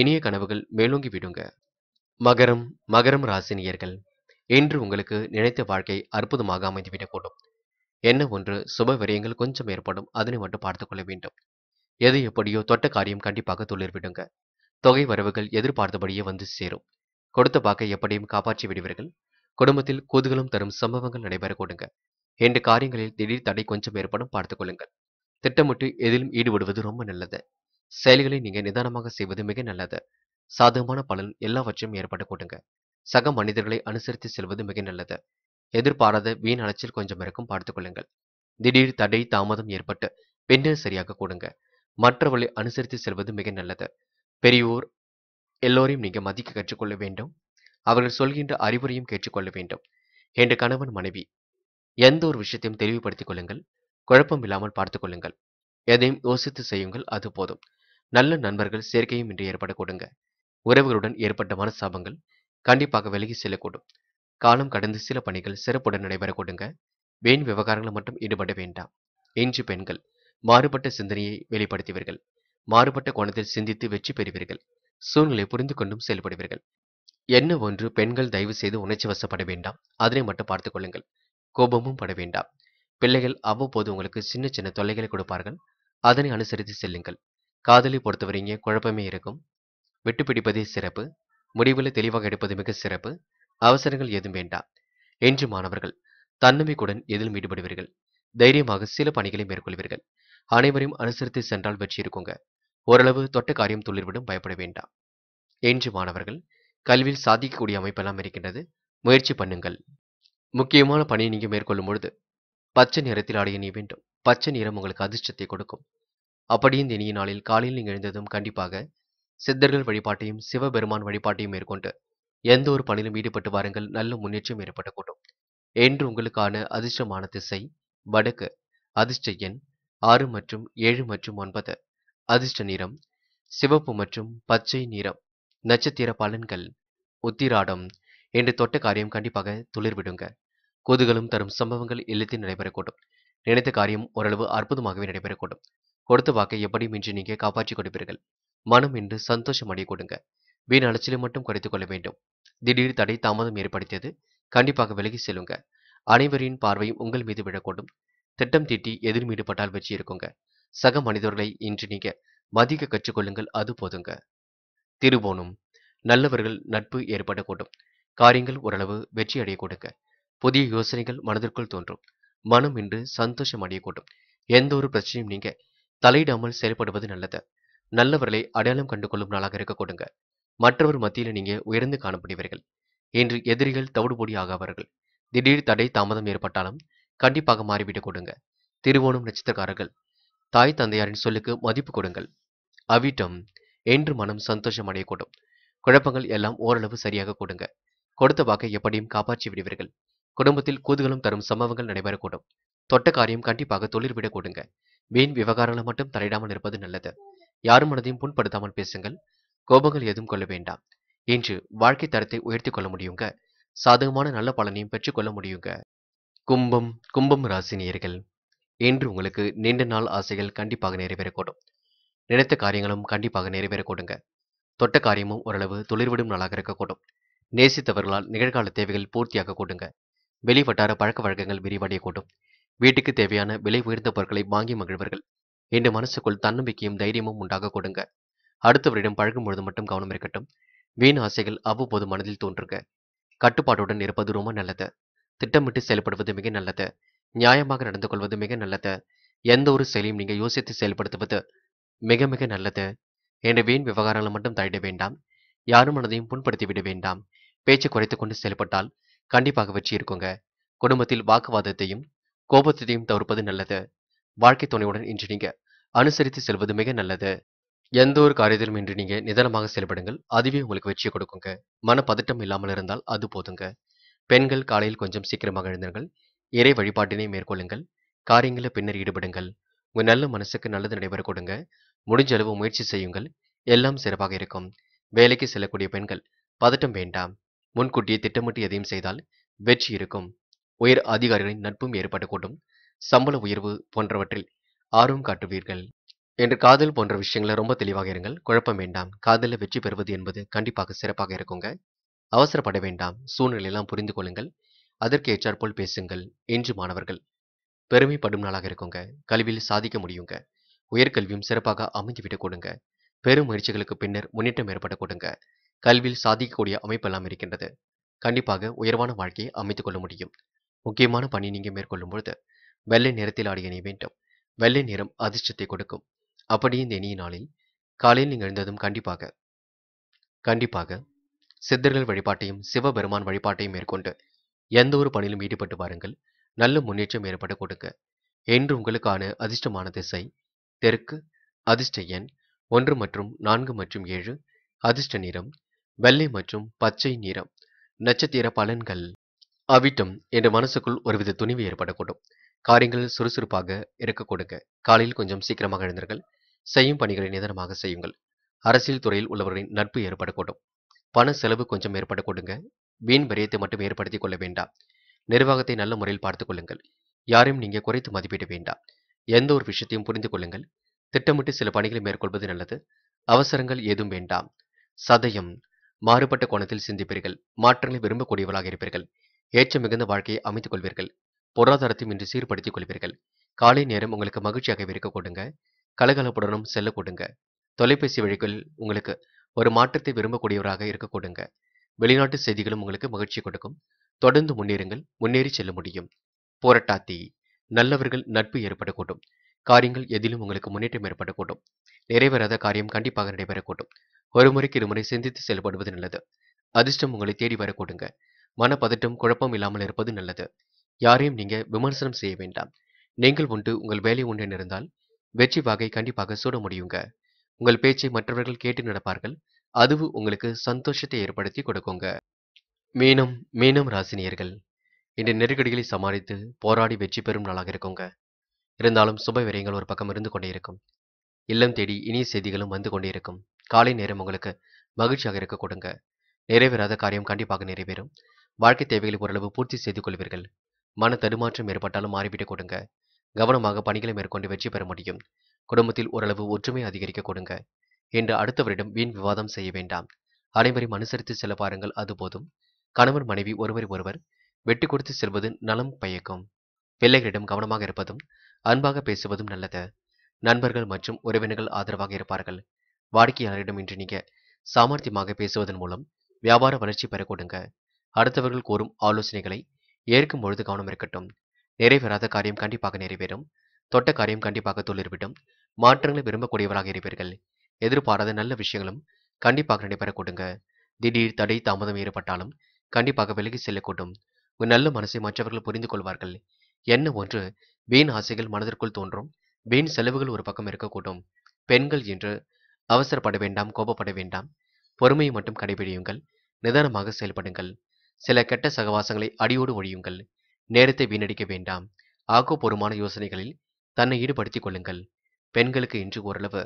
இனிய கனவுகள் மேலோங்கி விடுங்க மகரம் மகரம் ராசினியர்கள் இன்று உங்களுக்கு நினைத்த வாழ்க்கை அற்புதமாக அமைந்துவிடக்கூடும் என்ன ஒன்று சுப விரயங்கள் கொஞ்சம் ஏற்படும் அதனை மட்டும் பார்த்து கொள்ள வேண்டும் எது எப்படியோ தொட்ட காரியம் கண்டிப்பாக துளிர்விடுங்க தொகை வரவுகள் எதிர்பார்த்தபடியே வந்து சேரும் கொடுத்த பாக்கை எப்படியும் காப்பாற்றி விடுவீர்கள் குடும்பத்தில் கூதுகளும் தரும் சம்பவங்கள் நடைபெறக்கூடுங்க கொடுங்க என்ற காரியங்களில் திடீர் தடை கொஞ்சம் ஏற்படும் பார்த்து கொள்ளுங்கள் திட்டமிட்டு எதிலும் ஈடுபடுவது ரொம்ப நல்லது செயல்களை நீங்க நிதானமாக செய்வது மிக நல்லது சாதகமான பலன் எல்லாவற்றையும் ஏற்பட கொடுங்க சக மனிதர்களை அனுசரித்து செல்வது மிக நல்லது எதிர்பாராத வீண் அலைச்சல் கொஞ்சம் இருக்கும் கொள்ளுங்கள் திடீர் தடை தாமதம் ஏற்பட்டு பின்னர் சரியாக கூடுங்க மற்றவர்களை அனுசரித்து செல்வது மிக நல்லது பெரியோர் எல்லோரையும் நீங்க மதிக்க கற்றுக்கொள்ள வேண்டும் அவர்கள் சொல்கின்ற அறிவுரையும் கேட்டுக்கொள்ள வேண்டும் என்று கணவன் மனைவி எந்த ஒரு விஷயத்தையும் தெளிவுபடுத்திக் கொள்ளுங்கள் குழப்பம் இல்லாமல் பார்த்துக் கொள்ளுங்கள் எதையும் யோசித்து செய்யுங்கள் அது போதும் நல்ல நண்பர்கள் சேர்க்கையும் இன்றி ஏற்பட கொடுங்க உறவுகளுடன் ஏற்பட்ட மனசாபங்கள் கண்டிப்பாக விலகி செல்லக்கூடும் காலம் கடந்து சில பணிகள் சிறப்புடன் நடைபெற கொடுங்க வேண் விவகாரங்களை மட்டும் ஈடுபட வேண்டாம் இன்று பெண்கள் மாறுபட்ட சிந்தனையை வெளிப்படுத்துவீர்கள் மாறுபட்ட கோணத்தில் சிந்தித்து வெற்றி பெறுவீர்கள் சூழ்நிலை புரிந்து கொண்டும் செயல்படுவீர்கள் என்ன ஒன்று பெண்கள் தயவு செய்து உணர்ச்சி வசப்பட வேண்டாம் அதனை மட்டும் பார்த்துக் கொள்ளுங்கள் கோபமும் பட வேண்டாம் பிள்ளைகள் அவ்வப்போது உங்களுக்கு சின்ன சின்ன தொல்லைகளை கொடுப்பார்கள் அதனை அனுசரித்து செல்லுங்கள் காதலை பொறுத்தவரைங்க குழப்பமே இருக்கும் விட்டு பிடிப்பதே சிறப்பு முடிவில் தெளிவாக எடுப்பது மிக சிறப்பு அவசரங்கள் எதுவும் வேண்டாம் என்று மாணவர்கள் தன்னம்பிக்கையுடன் எதிலும் ஈடுபடுவீர்கள் தைரியமாக சில பணிகளை மேற்கொள்வீர்கள் அனைவரையும் அனுசரித்து சென்றால் வெற்றி இருக்குங்க ஓரளவு தொட்ட காரியம் துளிர்விடும் பயப்பட வேண்டாம் என்று மாணவர்கள் கல்வியில் சாதிக்கக்கூடிய அமைப்பெல்லாம் இருக்கின்றது முயற்சி பண்ணுங்கள் முக்கியமான பணியை நீங்கள் மேற்கொள்ளும் பொழுது பச்சை நிறத்தில் அடைய நீ வேண்டும் பச்சை நிறம் உங்களுக்கு அதிர்ஷ்டத்தை கொடுக்கும் அப்படியும் இனிய நாளில் காலையில் நீங்கள் எழுந்ததும் கண்டிப்பாக சித்தர்கள் வழிபாட்டையும் சிவபெருமான் வழிபாட்டையும் மேற்கொண்டு எந்த ஒரு பணியிலும் ஈடுபட்டு வாருங்கள் நல்ல முன்னேற்றம் ஏற்படக்கூடும் என்று உங்களுக்கான அதிர்ஷ்டமான திசை வடக்கு அதிர்ஷ்ட எண் ஆறு மற்றும் ஏழு மற்றும் ஒன்பது அதிர்ஷ்ட நிறம் சிவப்பு மற்றும் பச்சை நிறம் நட்சத்திர பலன்கள் உத்திராடம் என்று தொட்ட காரியம் கண்டிப்பாக துளிர்விடுங்க கூதுகளும் தரும் சம்பவங்கள் இல்லத்தில் நடைபெறக்கூடும் நினைத்த காரியம் ஓரளவு அற்புதமாகவே நடைபெறக்கூடும் கொடுத்த வாக்கை எப்படியும் இன்று நீங்க காப்பாற்றிக் கொடுப்பீர்கள் மனம் இன்று சந்தோஷம் அடைய கொடுங்க வீண் அலைச்சலை மட்டும் குறைத்துக் கொள்ள வேண்டும் திடீர் தடை தாமதம் ஏற்படுத்தியது கண்டிப்பாக விலகி செல்லுங்க அனைவரின் பார்வையும் உங்கள் மீது விழக்கூடும் திட்டம் தீட்டி எதிர் மீடுபட்டால் வெற்றி இருக்குங்க சக மனிதர்களை இன்று நீங்க மதிக்க கற்றுக்கொள்ளுங்கள் அது போதுங்க திருபோனும் நல்லவர்கள் நட்பு ஏற்படக்கூடும் காரியங்கள் ஓரளவு வெற்றி அடையக்கூடுங்க புதிய யோசனைகள் மனதிற்குள் தோன்றும் மனம் இன்று சந்தோஷம் அடையக்கூடும் எந்த ஒரு பிரச்சனையும் நீங்க தலையிடாமல் செயல்படுவது நல்லது நல்லவர்களை அடையாளம் கண்டு கொள்ளும் நாளாக இருக்க கொடுங்க மற்றவர் மத்தியில நீங்க உயர்ந்து காணப்படுவீர்கள் இன்று எதிரிகள் தவிடுபொடி ஆகாதவர்கள் திடீர் தடை தாமதம் ஏற்பட்டாலும் கண்டிப்பாக மாறிவிடக் கொடுங்க திருவோணம் நட்சத்திரக்காரர்கள் தாய் தந்தையாரின் சொல்லுக்கு மதிப்பு கொடுங்கள் அவிட்டம் என்று மனம் சந்தோஷம் அடையக்கூடும் குழப்பங்கள் எல்லாம் ஓரளவு சரியாக கொடுங்க கொடுத்த வாக்கை எப்படியும் காப்பாற்றி விடுவீர்கள் குடும்பத்தில் கூதுகளும் தரும் சம்பவங்கள் நடைபெறக்கூடும் தொட்ட காரியம் கண்டிப்பாக தொழிற்விடக் கொடுங்க வீண் விவகாரங்களை மட்டும் தலையிடாமல் இருப்பது நல்லது யாரும் மனதையும் புண்படுத்தாமல் பேசுங்கள் கோபங்கள் எதுவும் கொள்ள வேண்டாம் இன்று வாழ்க்கை தரத்தை உயர்த்தி கொள்ள முடியுங்க சாதகமான நல்ல பலனையும் பெற்றுக்கொள்ள முடியுங்க கும்பம் கும்பம் ராசினியர்கள் இன்று உங்களுக்கு நீண்ட நாள் ஆசைகள் கண்டிப்பாக நிறைவேறக்கூடும் நினைத்த காரியங்களும் கண்டிப்பாக நிறைவேறக்கூடுங்க தொட்ட காரியமும் ஓரளவு தொழிற்விடும் நாளாக இருக்கக்கூடும் நேசித்தவர்களால் நிகழ்கால தேவைகள் பூர்த்தியாக கூடுங்க வெளி வட்டார பழக்க வழக்கங்கள் விரிவடையக்கூடும் வீட்டுக்கு தேவையான விலை உயர்ந்த பொருட்களை வாங்கி மகிழ்வர்கள் என்று மனசுக்குள் தன்னம்பிக்கையும் தைரியமும் உண்டாக கொடுங்க அடுத்தவரிடம் பழகும் பொழுது மட்டும் கவனம் இருக்கட்டும் வீண் ஆசைகள் அவ்வப்போது மனதில் தோன்றுங்க கட்டுப்பாட்டுடன் இருப்பது ரொம்ப நல்லது திட்டமிட்டு செயல்படுவது மிக நல்லது நியாயமாக நடந்து கொள்வது மிக நல்லது எந்த ஒரு செயலையும் நீங்கள் யோசித்து செயல்படுத்துவது மிக மிக நல்லது என்று வீண் விவகாரங்களை மட்டும் தள்ளிட வேண்டாம் யாரும் மனதையும் புண்படுத்திவிட வேண்டாம் பேச்சு குறைத்து கொண்டு செயல்பட்டால் கண்டிப்பாக வெற்றி இருக்குங்க குடும்பத்தில் வாக்குவாதத்தையும் கோபத்தையும் தவிர்ப்பது நல்லது வாழ்க்கை துணையுடன் இன்று நீங்க அனுசரித்து செல்வது மிக நல்லது எந்த ஒரு காரியத்திலும் இன்று நீங்க நிதானமாக செயல்படுங்கள் அதுவே உங்களுக்கு வெற்றி கொடுக்குங்க மனப்பதட்டம் இல்லாமல் இருந்தால் அது போதுங்க பெண்கள் காலையில் கொஞ்சம் சீக்கிரமாக எழுந்துங்கள் இறை வழிபாட்டினை மேற்கொள்ளுங்கள் காரியங்களில் பின்னர் ஈடுபடுங்கள் உங்க நல்ல மனசுக்கு நல்லது நடைபெற கொடுங்க முடிஞ்ச அளவு முயற்சி செய்யுங்கள் எல்லாம் சிறப்பாக இருக்கும் வேலைக்கு செல்லக்கூடிய பெண்கள் பதட்டம் வேண்டாம் முன்கூட்டியே திட்டமிட்டு எதையும் செய்தால் வெற்றி இருக்கும் உயர் அதிகாரிகளின் நட்பும் ஏற்படக்கூடும் சம்பள உயர்வு போன்றவற்றில் ஆர்வம் காட்டுவீர்கள் என்று காதல் போன்ற விஷயங்களை ரொம்ப தெளிவாக இருங்கள் குழப்பம் வேண்டாம் காதலில் வெற்றி பெறுவது என்பது கண்டிப்பாக சிறப்பாக இருக்குங்க அவசரப்பட வேண்டாம் சூழ்நிலையெல்லாம் புரிந்து கொள்ளுங்கள் அதற்கு ஏற்றாற்போல் பேசுங்கள் என்று மாணவர்கள் பெருமைப்படும் நாளாக இருக்குங்க கல்வியில் சாதிக்க முடியுங்க உயர்கல்வியும் சிறப்பாக அமைந்துவிட்டு கொடுங்க பெரும் முயற்சிகளுக்கு பின்னர் முன்னேற்றம் ஏற்பட கொடுங்க கல்வியில் சாதிக்கக்கூடிய அமைப்பெல்லாம் இருக்கின்றது கண்டிப்பாக உயர்வான வாழ்க்கையை அமைத்துக் கொள்ள முடியும் முக்கியமான பணி நீங்கள் மேற்கொள்ளும் பொழுது வெள்ளை நிறத்தில் ஆடிய இணை வேண்டும் வெள்ளை நிறம் அதிர்ஷ்டத்தை கொடுக்கும் அப்படி இந்த இனிய நாளில் காலையில் நீங்கள் எழுந்ததும் கண்டிப்பாக கண்டிப்பாக சித்தர்கள் வழிபாட்டையும் சிவபெருமான் வழிபாட்டையும் மேற்கொண்டு எந்த ஒரு பணியிலும் ஈடுபட்டு வாருங்கள் நல்ல முன்னேற்றம் ஏற்பட கொடுங்க என்று உங்களுக்கான அதிர்ஷ்டமான திசை தெற்கு அதிர்ஷ்ட எண் ஒன்று மற்றும் நான்கு மற்றும் ஏழு அதிர்ஷ்ட நிறம் வெள்ளை மற்றும் பச்சை நிறம் நட்சத்திர பலன்கள் அவிட்டம் என்ற மனசுக்குள் ஒருவித துணிவு ஏற்படக்கூடும் காரியங்கள் சுறுசுறுப்பாக இருக்க கொடுங்க காலையில் கொஞ்சம் சீக்கிரமாக எழுந்தீர்கள் செய்யும் பணிகளை நிதானமாக செய்யுங்கள் அரசியல் துறையில் உள்ளவர்களின் நட்பு ஏற்படக்கூடும் பண செலவு கொஞ்சம் கொடுங்க வீண் வரியத்தை மட்டும் ஏற்படுத்திக் கொள்ள வேண்டாம் நிர்வாகத்தை நல்ல முறையில் பார்த்துக் கொள்ளுங்கள் யாரையும் நீங்க குறைத்து மதிப்பிட வேண்டாம் எந்த ஒரு விஷயத்தையும் புரிந்து கொள்ளுங்கள் திட்டமிட்டு சில பணிகளை மேற்கொள்வது நல்லது அவசரங்கள் ஏதும் வேண்டாம் சதயம் மாறுபட்ட கோணத்தில் சிந்திப்பீர்கள் மாற்றங்களை விரும்பக்கூடியவர்களாக இருப்பீர்கள் ஏற்றம் மிகுந்த வாழ்க்கையை அமைத்துக் கொள்வீர்கள் பொருளாதாரத்தையும் இன்று சீர்படுத்திக் கொள்வீர்கள் காலை நேரம் உங்களுக்கு மகிழ்ச்சியாக இருக்க கொடுங்க கலகலப்புடனும் செல்ல கொடுங்க தொலைபேசி வழிகள் உங்களுக்கு ஒரு மாற்றத்தை விரும்பக்கூடியவராக இருக்க கொடுங்க வெளிநாட்டு செய்திகளும் உங்களுக்கு மகிழ்ச்சி கொடுக்கும் தொடர்ந்து முன்னேறுங்கள் முன்னேறி செல்ல முடியும் போராட்டாத்தி நல்லவர்கள் நட்பு ஏற்படக்கூடும் காரியங்கள் எதிலும் உங்களுக்கு முன்னேற்றம் ஏற்படக்கூடும் நிறைவேறாத காரியம் கண்டிப்பாக நடைபெறக்கூடும் ஒரு முறைக்கு இருமுறை சிந்தித்து செயல்படுவது நல்லது அதிர்ஷ்டம் உங்களை தேடி வரக்கூடுங்க மனப்பதட்டம் குழப்பம் இல்லாமல் இருப்பது நல்லது யாரையும் நீங்க விமர்சனம் செய்ய வேண்டாம் நீங்கள் உண்டு உங்கள் வேலை உண்டு இருந்தால் வெற்றி வாகை கண்டிப்பாக சூட முடியுங்க உங்கள் பேச்சை மற்றவர்கள் கேட்டு நடப்பார்கள் அதுவும் உங்களுக்கு சந்தோஷத்தை ஏற்படுத்தி கொடுக்குங்க மீனம் மீனம் ராசினியர்கள் இன்று நெருக்கடிகளை சமாளித்து போராடி வெற்றி பெறும் நாளாக இருக்குங்க இருந்தாலும் சுப விரயங்கள் ஒரு பக்கம் இருந்து கொண்டே இருக்கும் இல்லம் தேடி இனிய செய்திகளும் வந்து கொண்டே இருக்கும் காலை நேரம் உங்களுக்கு மகிழ்ச்சியாக இருக்க கொடுங்க நிறைவேறாத காரியம் கண்டிப்பாக நிறைவேறும் வாழ்க்கை தேவைகளை ஓரளவு பூர்த்தி செய்து கொள்வீர்கள் மன தடுமாற்றம் ஏற்பட்டாலும் மாறிவிட்டு கொடுங்க கவனமாக பணிகளை மேற்கொண்டு வெற்றி பெற முடியும் குடும்பத்தில் ஓரளவு ஒற்றுமை அதிகரிக்க கொடுங்க என்று அடுத்தவரிடம் வீண் விவாதம் செய்ய வேண்டாம் அனைவரையும் அனுசரித்து செல்ல பாருங்கள் அது போதும் கணவன் மனைவி ஒருவரை ஒருவர் வெட்டி கொடுத்து செல்வது நலம் பயக்கும் பிள்ளைகளிடம் கவனமாக இருப்பதும் அன்பாக பேசுவதும் நல்லது நண்பர்கள் மற்றும் உறவினர்கள் ஆதரவாக இருப்பார்கள் வாடிக்கையாளரிடம் இன்று நீங்க சாமர்த்தியமாக பேசுவதன் மூலம் வியாபார வளர்ச்சி பெற கொடுங்க அடுத்தவர்கள் கூறும் ஆலோசனைகளை ஏற்கும் பொழுது கவனம் இருக்கட்டும் நிறைவேறாத காரியம் கண்டிப்பாக நிறைவேறும் தொட்ட காரியம் கண்டிப்பாக துளிர்விடும் மாற்றங்களை விரும்பக்கூடியவராக இருப்பீர்கள் எதிர்பாராத நல்ல விஷயங்களும் கண்டிப்பாக நடைபெற கொடுங்க திடீர் தடை தாமதம் ஏற்பட்டாலும் கண்டிப்பாக விலகி செல்லக்கூடும் உங்கள் நல்ல மனசை மற்றவர்கள் புரிந்து கொள்வார்கள் என்ன ஒன்று வீண் ஆசைகள் மனதிற்குள் தோன்றும் வீண் செலவுகள் ஒரு பக்கம் இருக்கக்கூடும் பெண்கள் இன்று அவசரப்பட வேண்டாம் கோபப்பட வேண்டாம் பொறுமையை மட்டும் கடைபிடியுங்கள் நிதானமாக செயல்படுங்கள் சில கெட்ட சகவாசங்களை அடியோடு ஒழியுங்கள் நேரத்தை வீணடிக்க வேண்டாம் ஆக்கப்பூர்வமான யோசனைகளில் தன்னை ஈடுபடுத்திக் கொள்ளுங்கள் பெண்களுக்கு இன்று ஓரளவு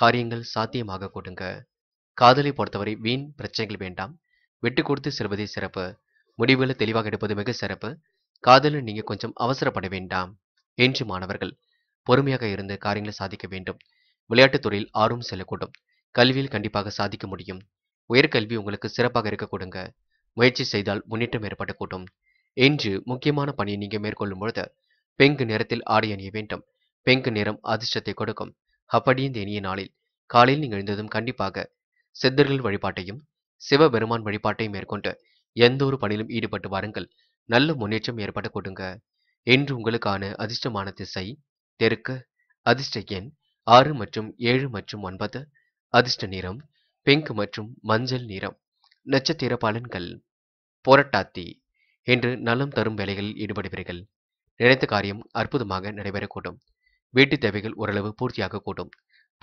காரியங்கள் சாத்தியமாக கொடுங்க காதலை பொறுத்தவரை வீண் பிரச்சனைகள் வேண்டாம் விட்டு கொடுத்து செல்வதே சிறப்பு முடிவுகளை தெளிவாக எடுப்பது மிக சிறப்பு காதலில் நீங்க கொஞ்சம் அவசரப்பட வேண்டாம் என்று மாணவர்கள் பொறுமையாக இருந்து காரியங்களை சாதிக்க வேண்டும் விளையாட்டுத் துறையில் ஆர்வம் செல்லக்கூடும் கல்வியில் கண்டிப்பாக சாதிக்க முடியும் உயர்கல்வி உங்களுக்கு சிறப்பாக இருக்கக்கூடுங்க முயற்சி செய்தால் முன்னேற்றம் ஏற்படக்கூடும் என்று முக்கியமான பணியை நீங்க மேற்கொள்ளும் பொழுது பெங்கு நிறத்தில் ஆடை அணிய வேண்டும் பெங்கு நிறம் அதிர்ஷ்டத்தை கொடுக்கும் அப்படியே இனிய நாளில் காலையில் நீங்கள் எழுந்ததும் கண்டிப்பாக சித்தர்கள் வழிபாட்டையும் சிவபெருமான் வழிபாட்டையும் மேற்கொண்டு எந்த ஒரு பணியிலும் ஈடுபட்டு வாருங்கள் நல்ல முன்னேற்றம் ஏற்பட கொடுங்க என்று உங்களுக்கான அதிர்ஷ்டமான திசை தெற்கு அதிர்ஷ்ட எண் ஆறு மற்றும் ஏழு மற்றும் ஒன்பது அதிர்ஷ்ட நிறம் பிங்க் மற்றும் மஞ்சள் நிறம் நட்சத்திர பலன்கள் போராட்டாத்தி என்று நலம் தரும் வேலைகளில் ஈடுபடுவீர்கள் நினைத்த காரியம் அற்புதமாக நடைபெறக்கூடும் வீட்டு தேவைகள் ஓரளவு பூர்த்தியாக கூடும்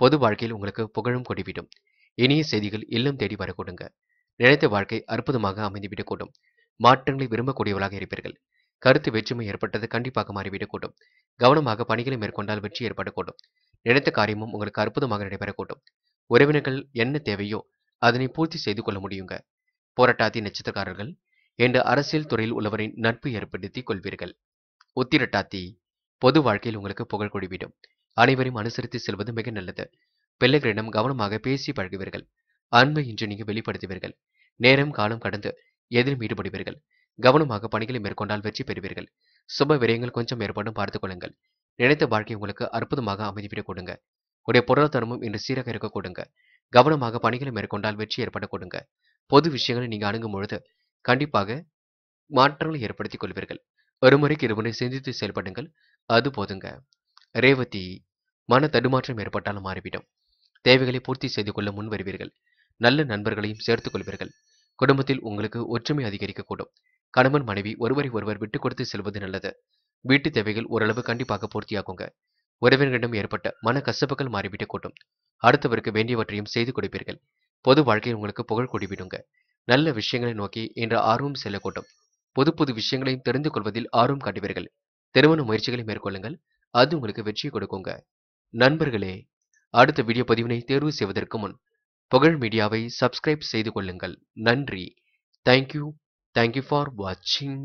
பொது வாழ்க்கையில் உங்களுக்கு புகழும் கொடிவிடும் இனிய செய்திகள் இல்லம் தேடி வரக்கூடுங்க நினைத்த வாழ்க்கை அற்புதமாக அமைந்துவிடக்கூடும் மாற்றங்களை விரும்பக்கூடியவர்களாக இருப்பீர்கள் கருத்து வெற்றுமை ஏற்பட்டது கண்டிப்பாக மாறிவிடக்கூடும் கவனமாக பணிகளை மேற்கொண்டால் வெற்றி ஏற்படக்கூடும் நினைத்த காரியமும் உங்களுக்கு அற்புதமாக நடைபெறக்கூடும் உறவினர்கள் என்ன தேவையோ அதனை பூர்த்தி செய்து கொள்ள முடியுங்க போராட்டாதி நட்சத்திரக்காரர்கள் என்று அரசியல் துறையில் உள்ளவரின் நட்பு ஏற்படுத்திக் கொள்வீர்கள் உத்திரட்டாத்தி பொது வாழ்க்கையில் உங்களுக்கு புகழ் கொடிவிடும் அனைவரையும் அனுசரித்து செல்வது மிக நல்லது பிள்ளைகளிடம் கவனமாக பேசி பழகுவீர்கள் அன்பை இன்று நீங்கள் வெளிப்படுத்துவீர்கள் நேரம் காலம் கடந்து எதிரும் ஈடுபடுவீர்கள் கவனமாக பணிகளை மேற்கொண்டால் வெற்றி பெறுவீர்கள் சுப விரயங்கள் கொஞ்சம் ஏற்படும் பார்த்துக் கொள்ளுங்கள் நினைத்த வாழ்க்கை உங்களுக்கு அற்புதமாக அமைதிவிடக் கொடுங்க உடைய பொருளாதாரமும் இன்று சீராக இருக்க கொடுங்க கவனமாக பணிகளை மேற்கொண்டால் வெற்றி ஏற்பட கொடுங்க பொது விஷயங்களை நீங்கள் அணுகும் பொழுது கண்டிப்பாக மாற்றங்களை ஏற்படுத்திக் கொள்வீர்கள் ஒருமுறைக்கு இருமுறை சிந்தித்து செயல்படுங்கள் அது போதுங்க ரேவதி மன தடுமாற்றம் ஏற்பட்டாலும் மாறிவிடும் தேவைகளை பூர்த்தி செய்து கொள்ள முன் வருவீர்கள் நல்ல நண்பர்களையும் சேர்த்துக் கொள்வீர்கள் குடும்பத்தில் உங்களுக்கு ஒற்றுமை அதிகரிக்கக்கூடும் கணவன் மனைவி ஒருவரை ஒருவர் விட்டு கொடுத்து செல்வது நல்லது வீட்டு தேவைகள் ஓரளவு கண்டிப்பாக பூர்த்தியாகுங்க உறவினரிடம் ஏற்பட்ட மன கசப்புகள் மாறிவிட்டு கூட்டும் அடுத்தவருக்கு வேண்டியவற்றையும் செய்து கொடுப்பீர்கள் பொது வாழ்க்கையில் உங்களுக்கு புகழ் கொடிவிடுங்க நல்ல விஷயங்களை நோக்கி இன்று ஆர்வம் செல்லக்கூடும் புது புது விஷயங்களையும் தெரிந்து கொள்வதில் ஆர்வம் காட்டுவீர்கள் திருமண முயற்சிகளை மேற்கொள்ளுங்கள் அது உங்களுக்கு வெற்றியை கொடுக்குங்க நண்பர்களே அடுத்த வீடியோ பதிவினை தேர்வு செய்வதற்கு முன் புகழ் மீடியாவை சப்ஸ்கிரைப் செய்து கொள்ளுங்கள் நன்றி தேங்க்யூ தேங்க்யூ ஃபார் வாட்சிங்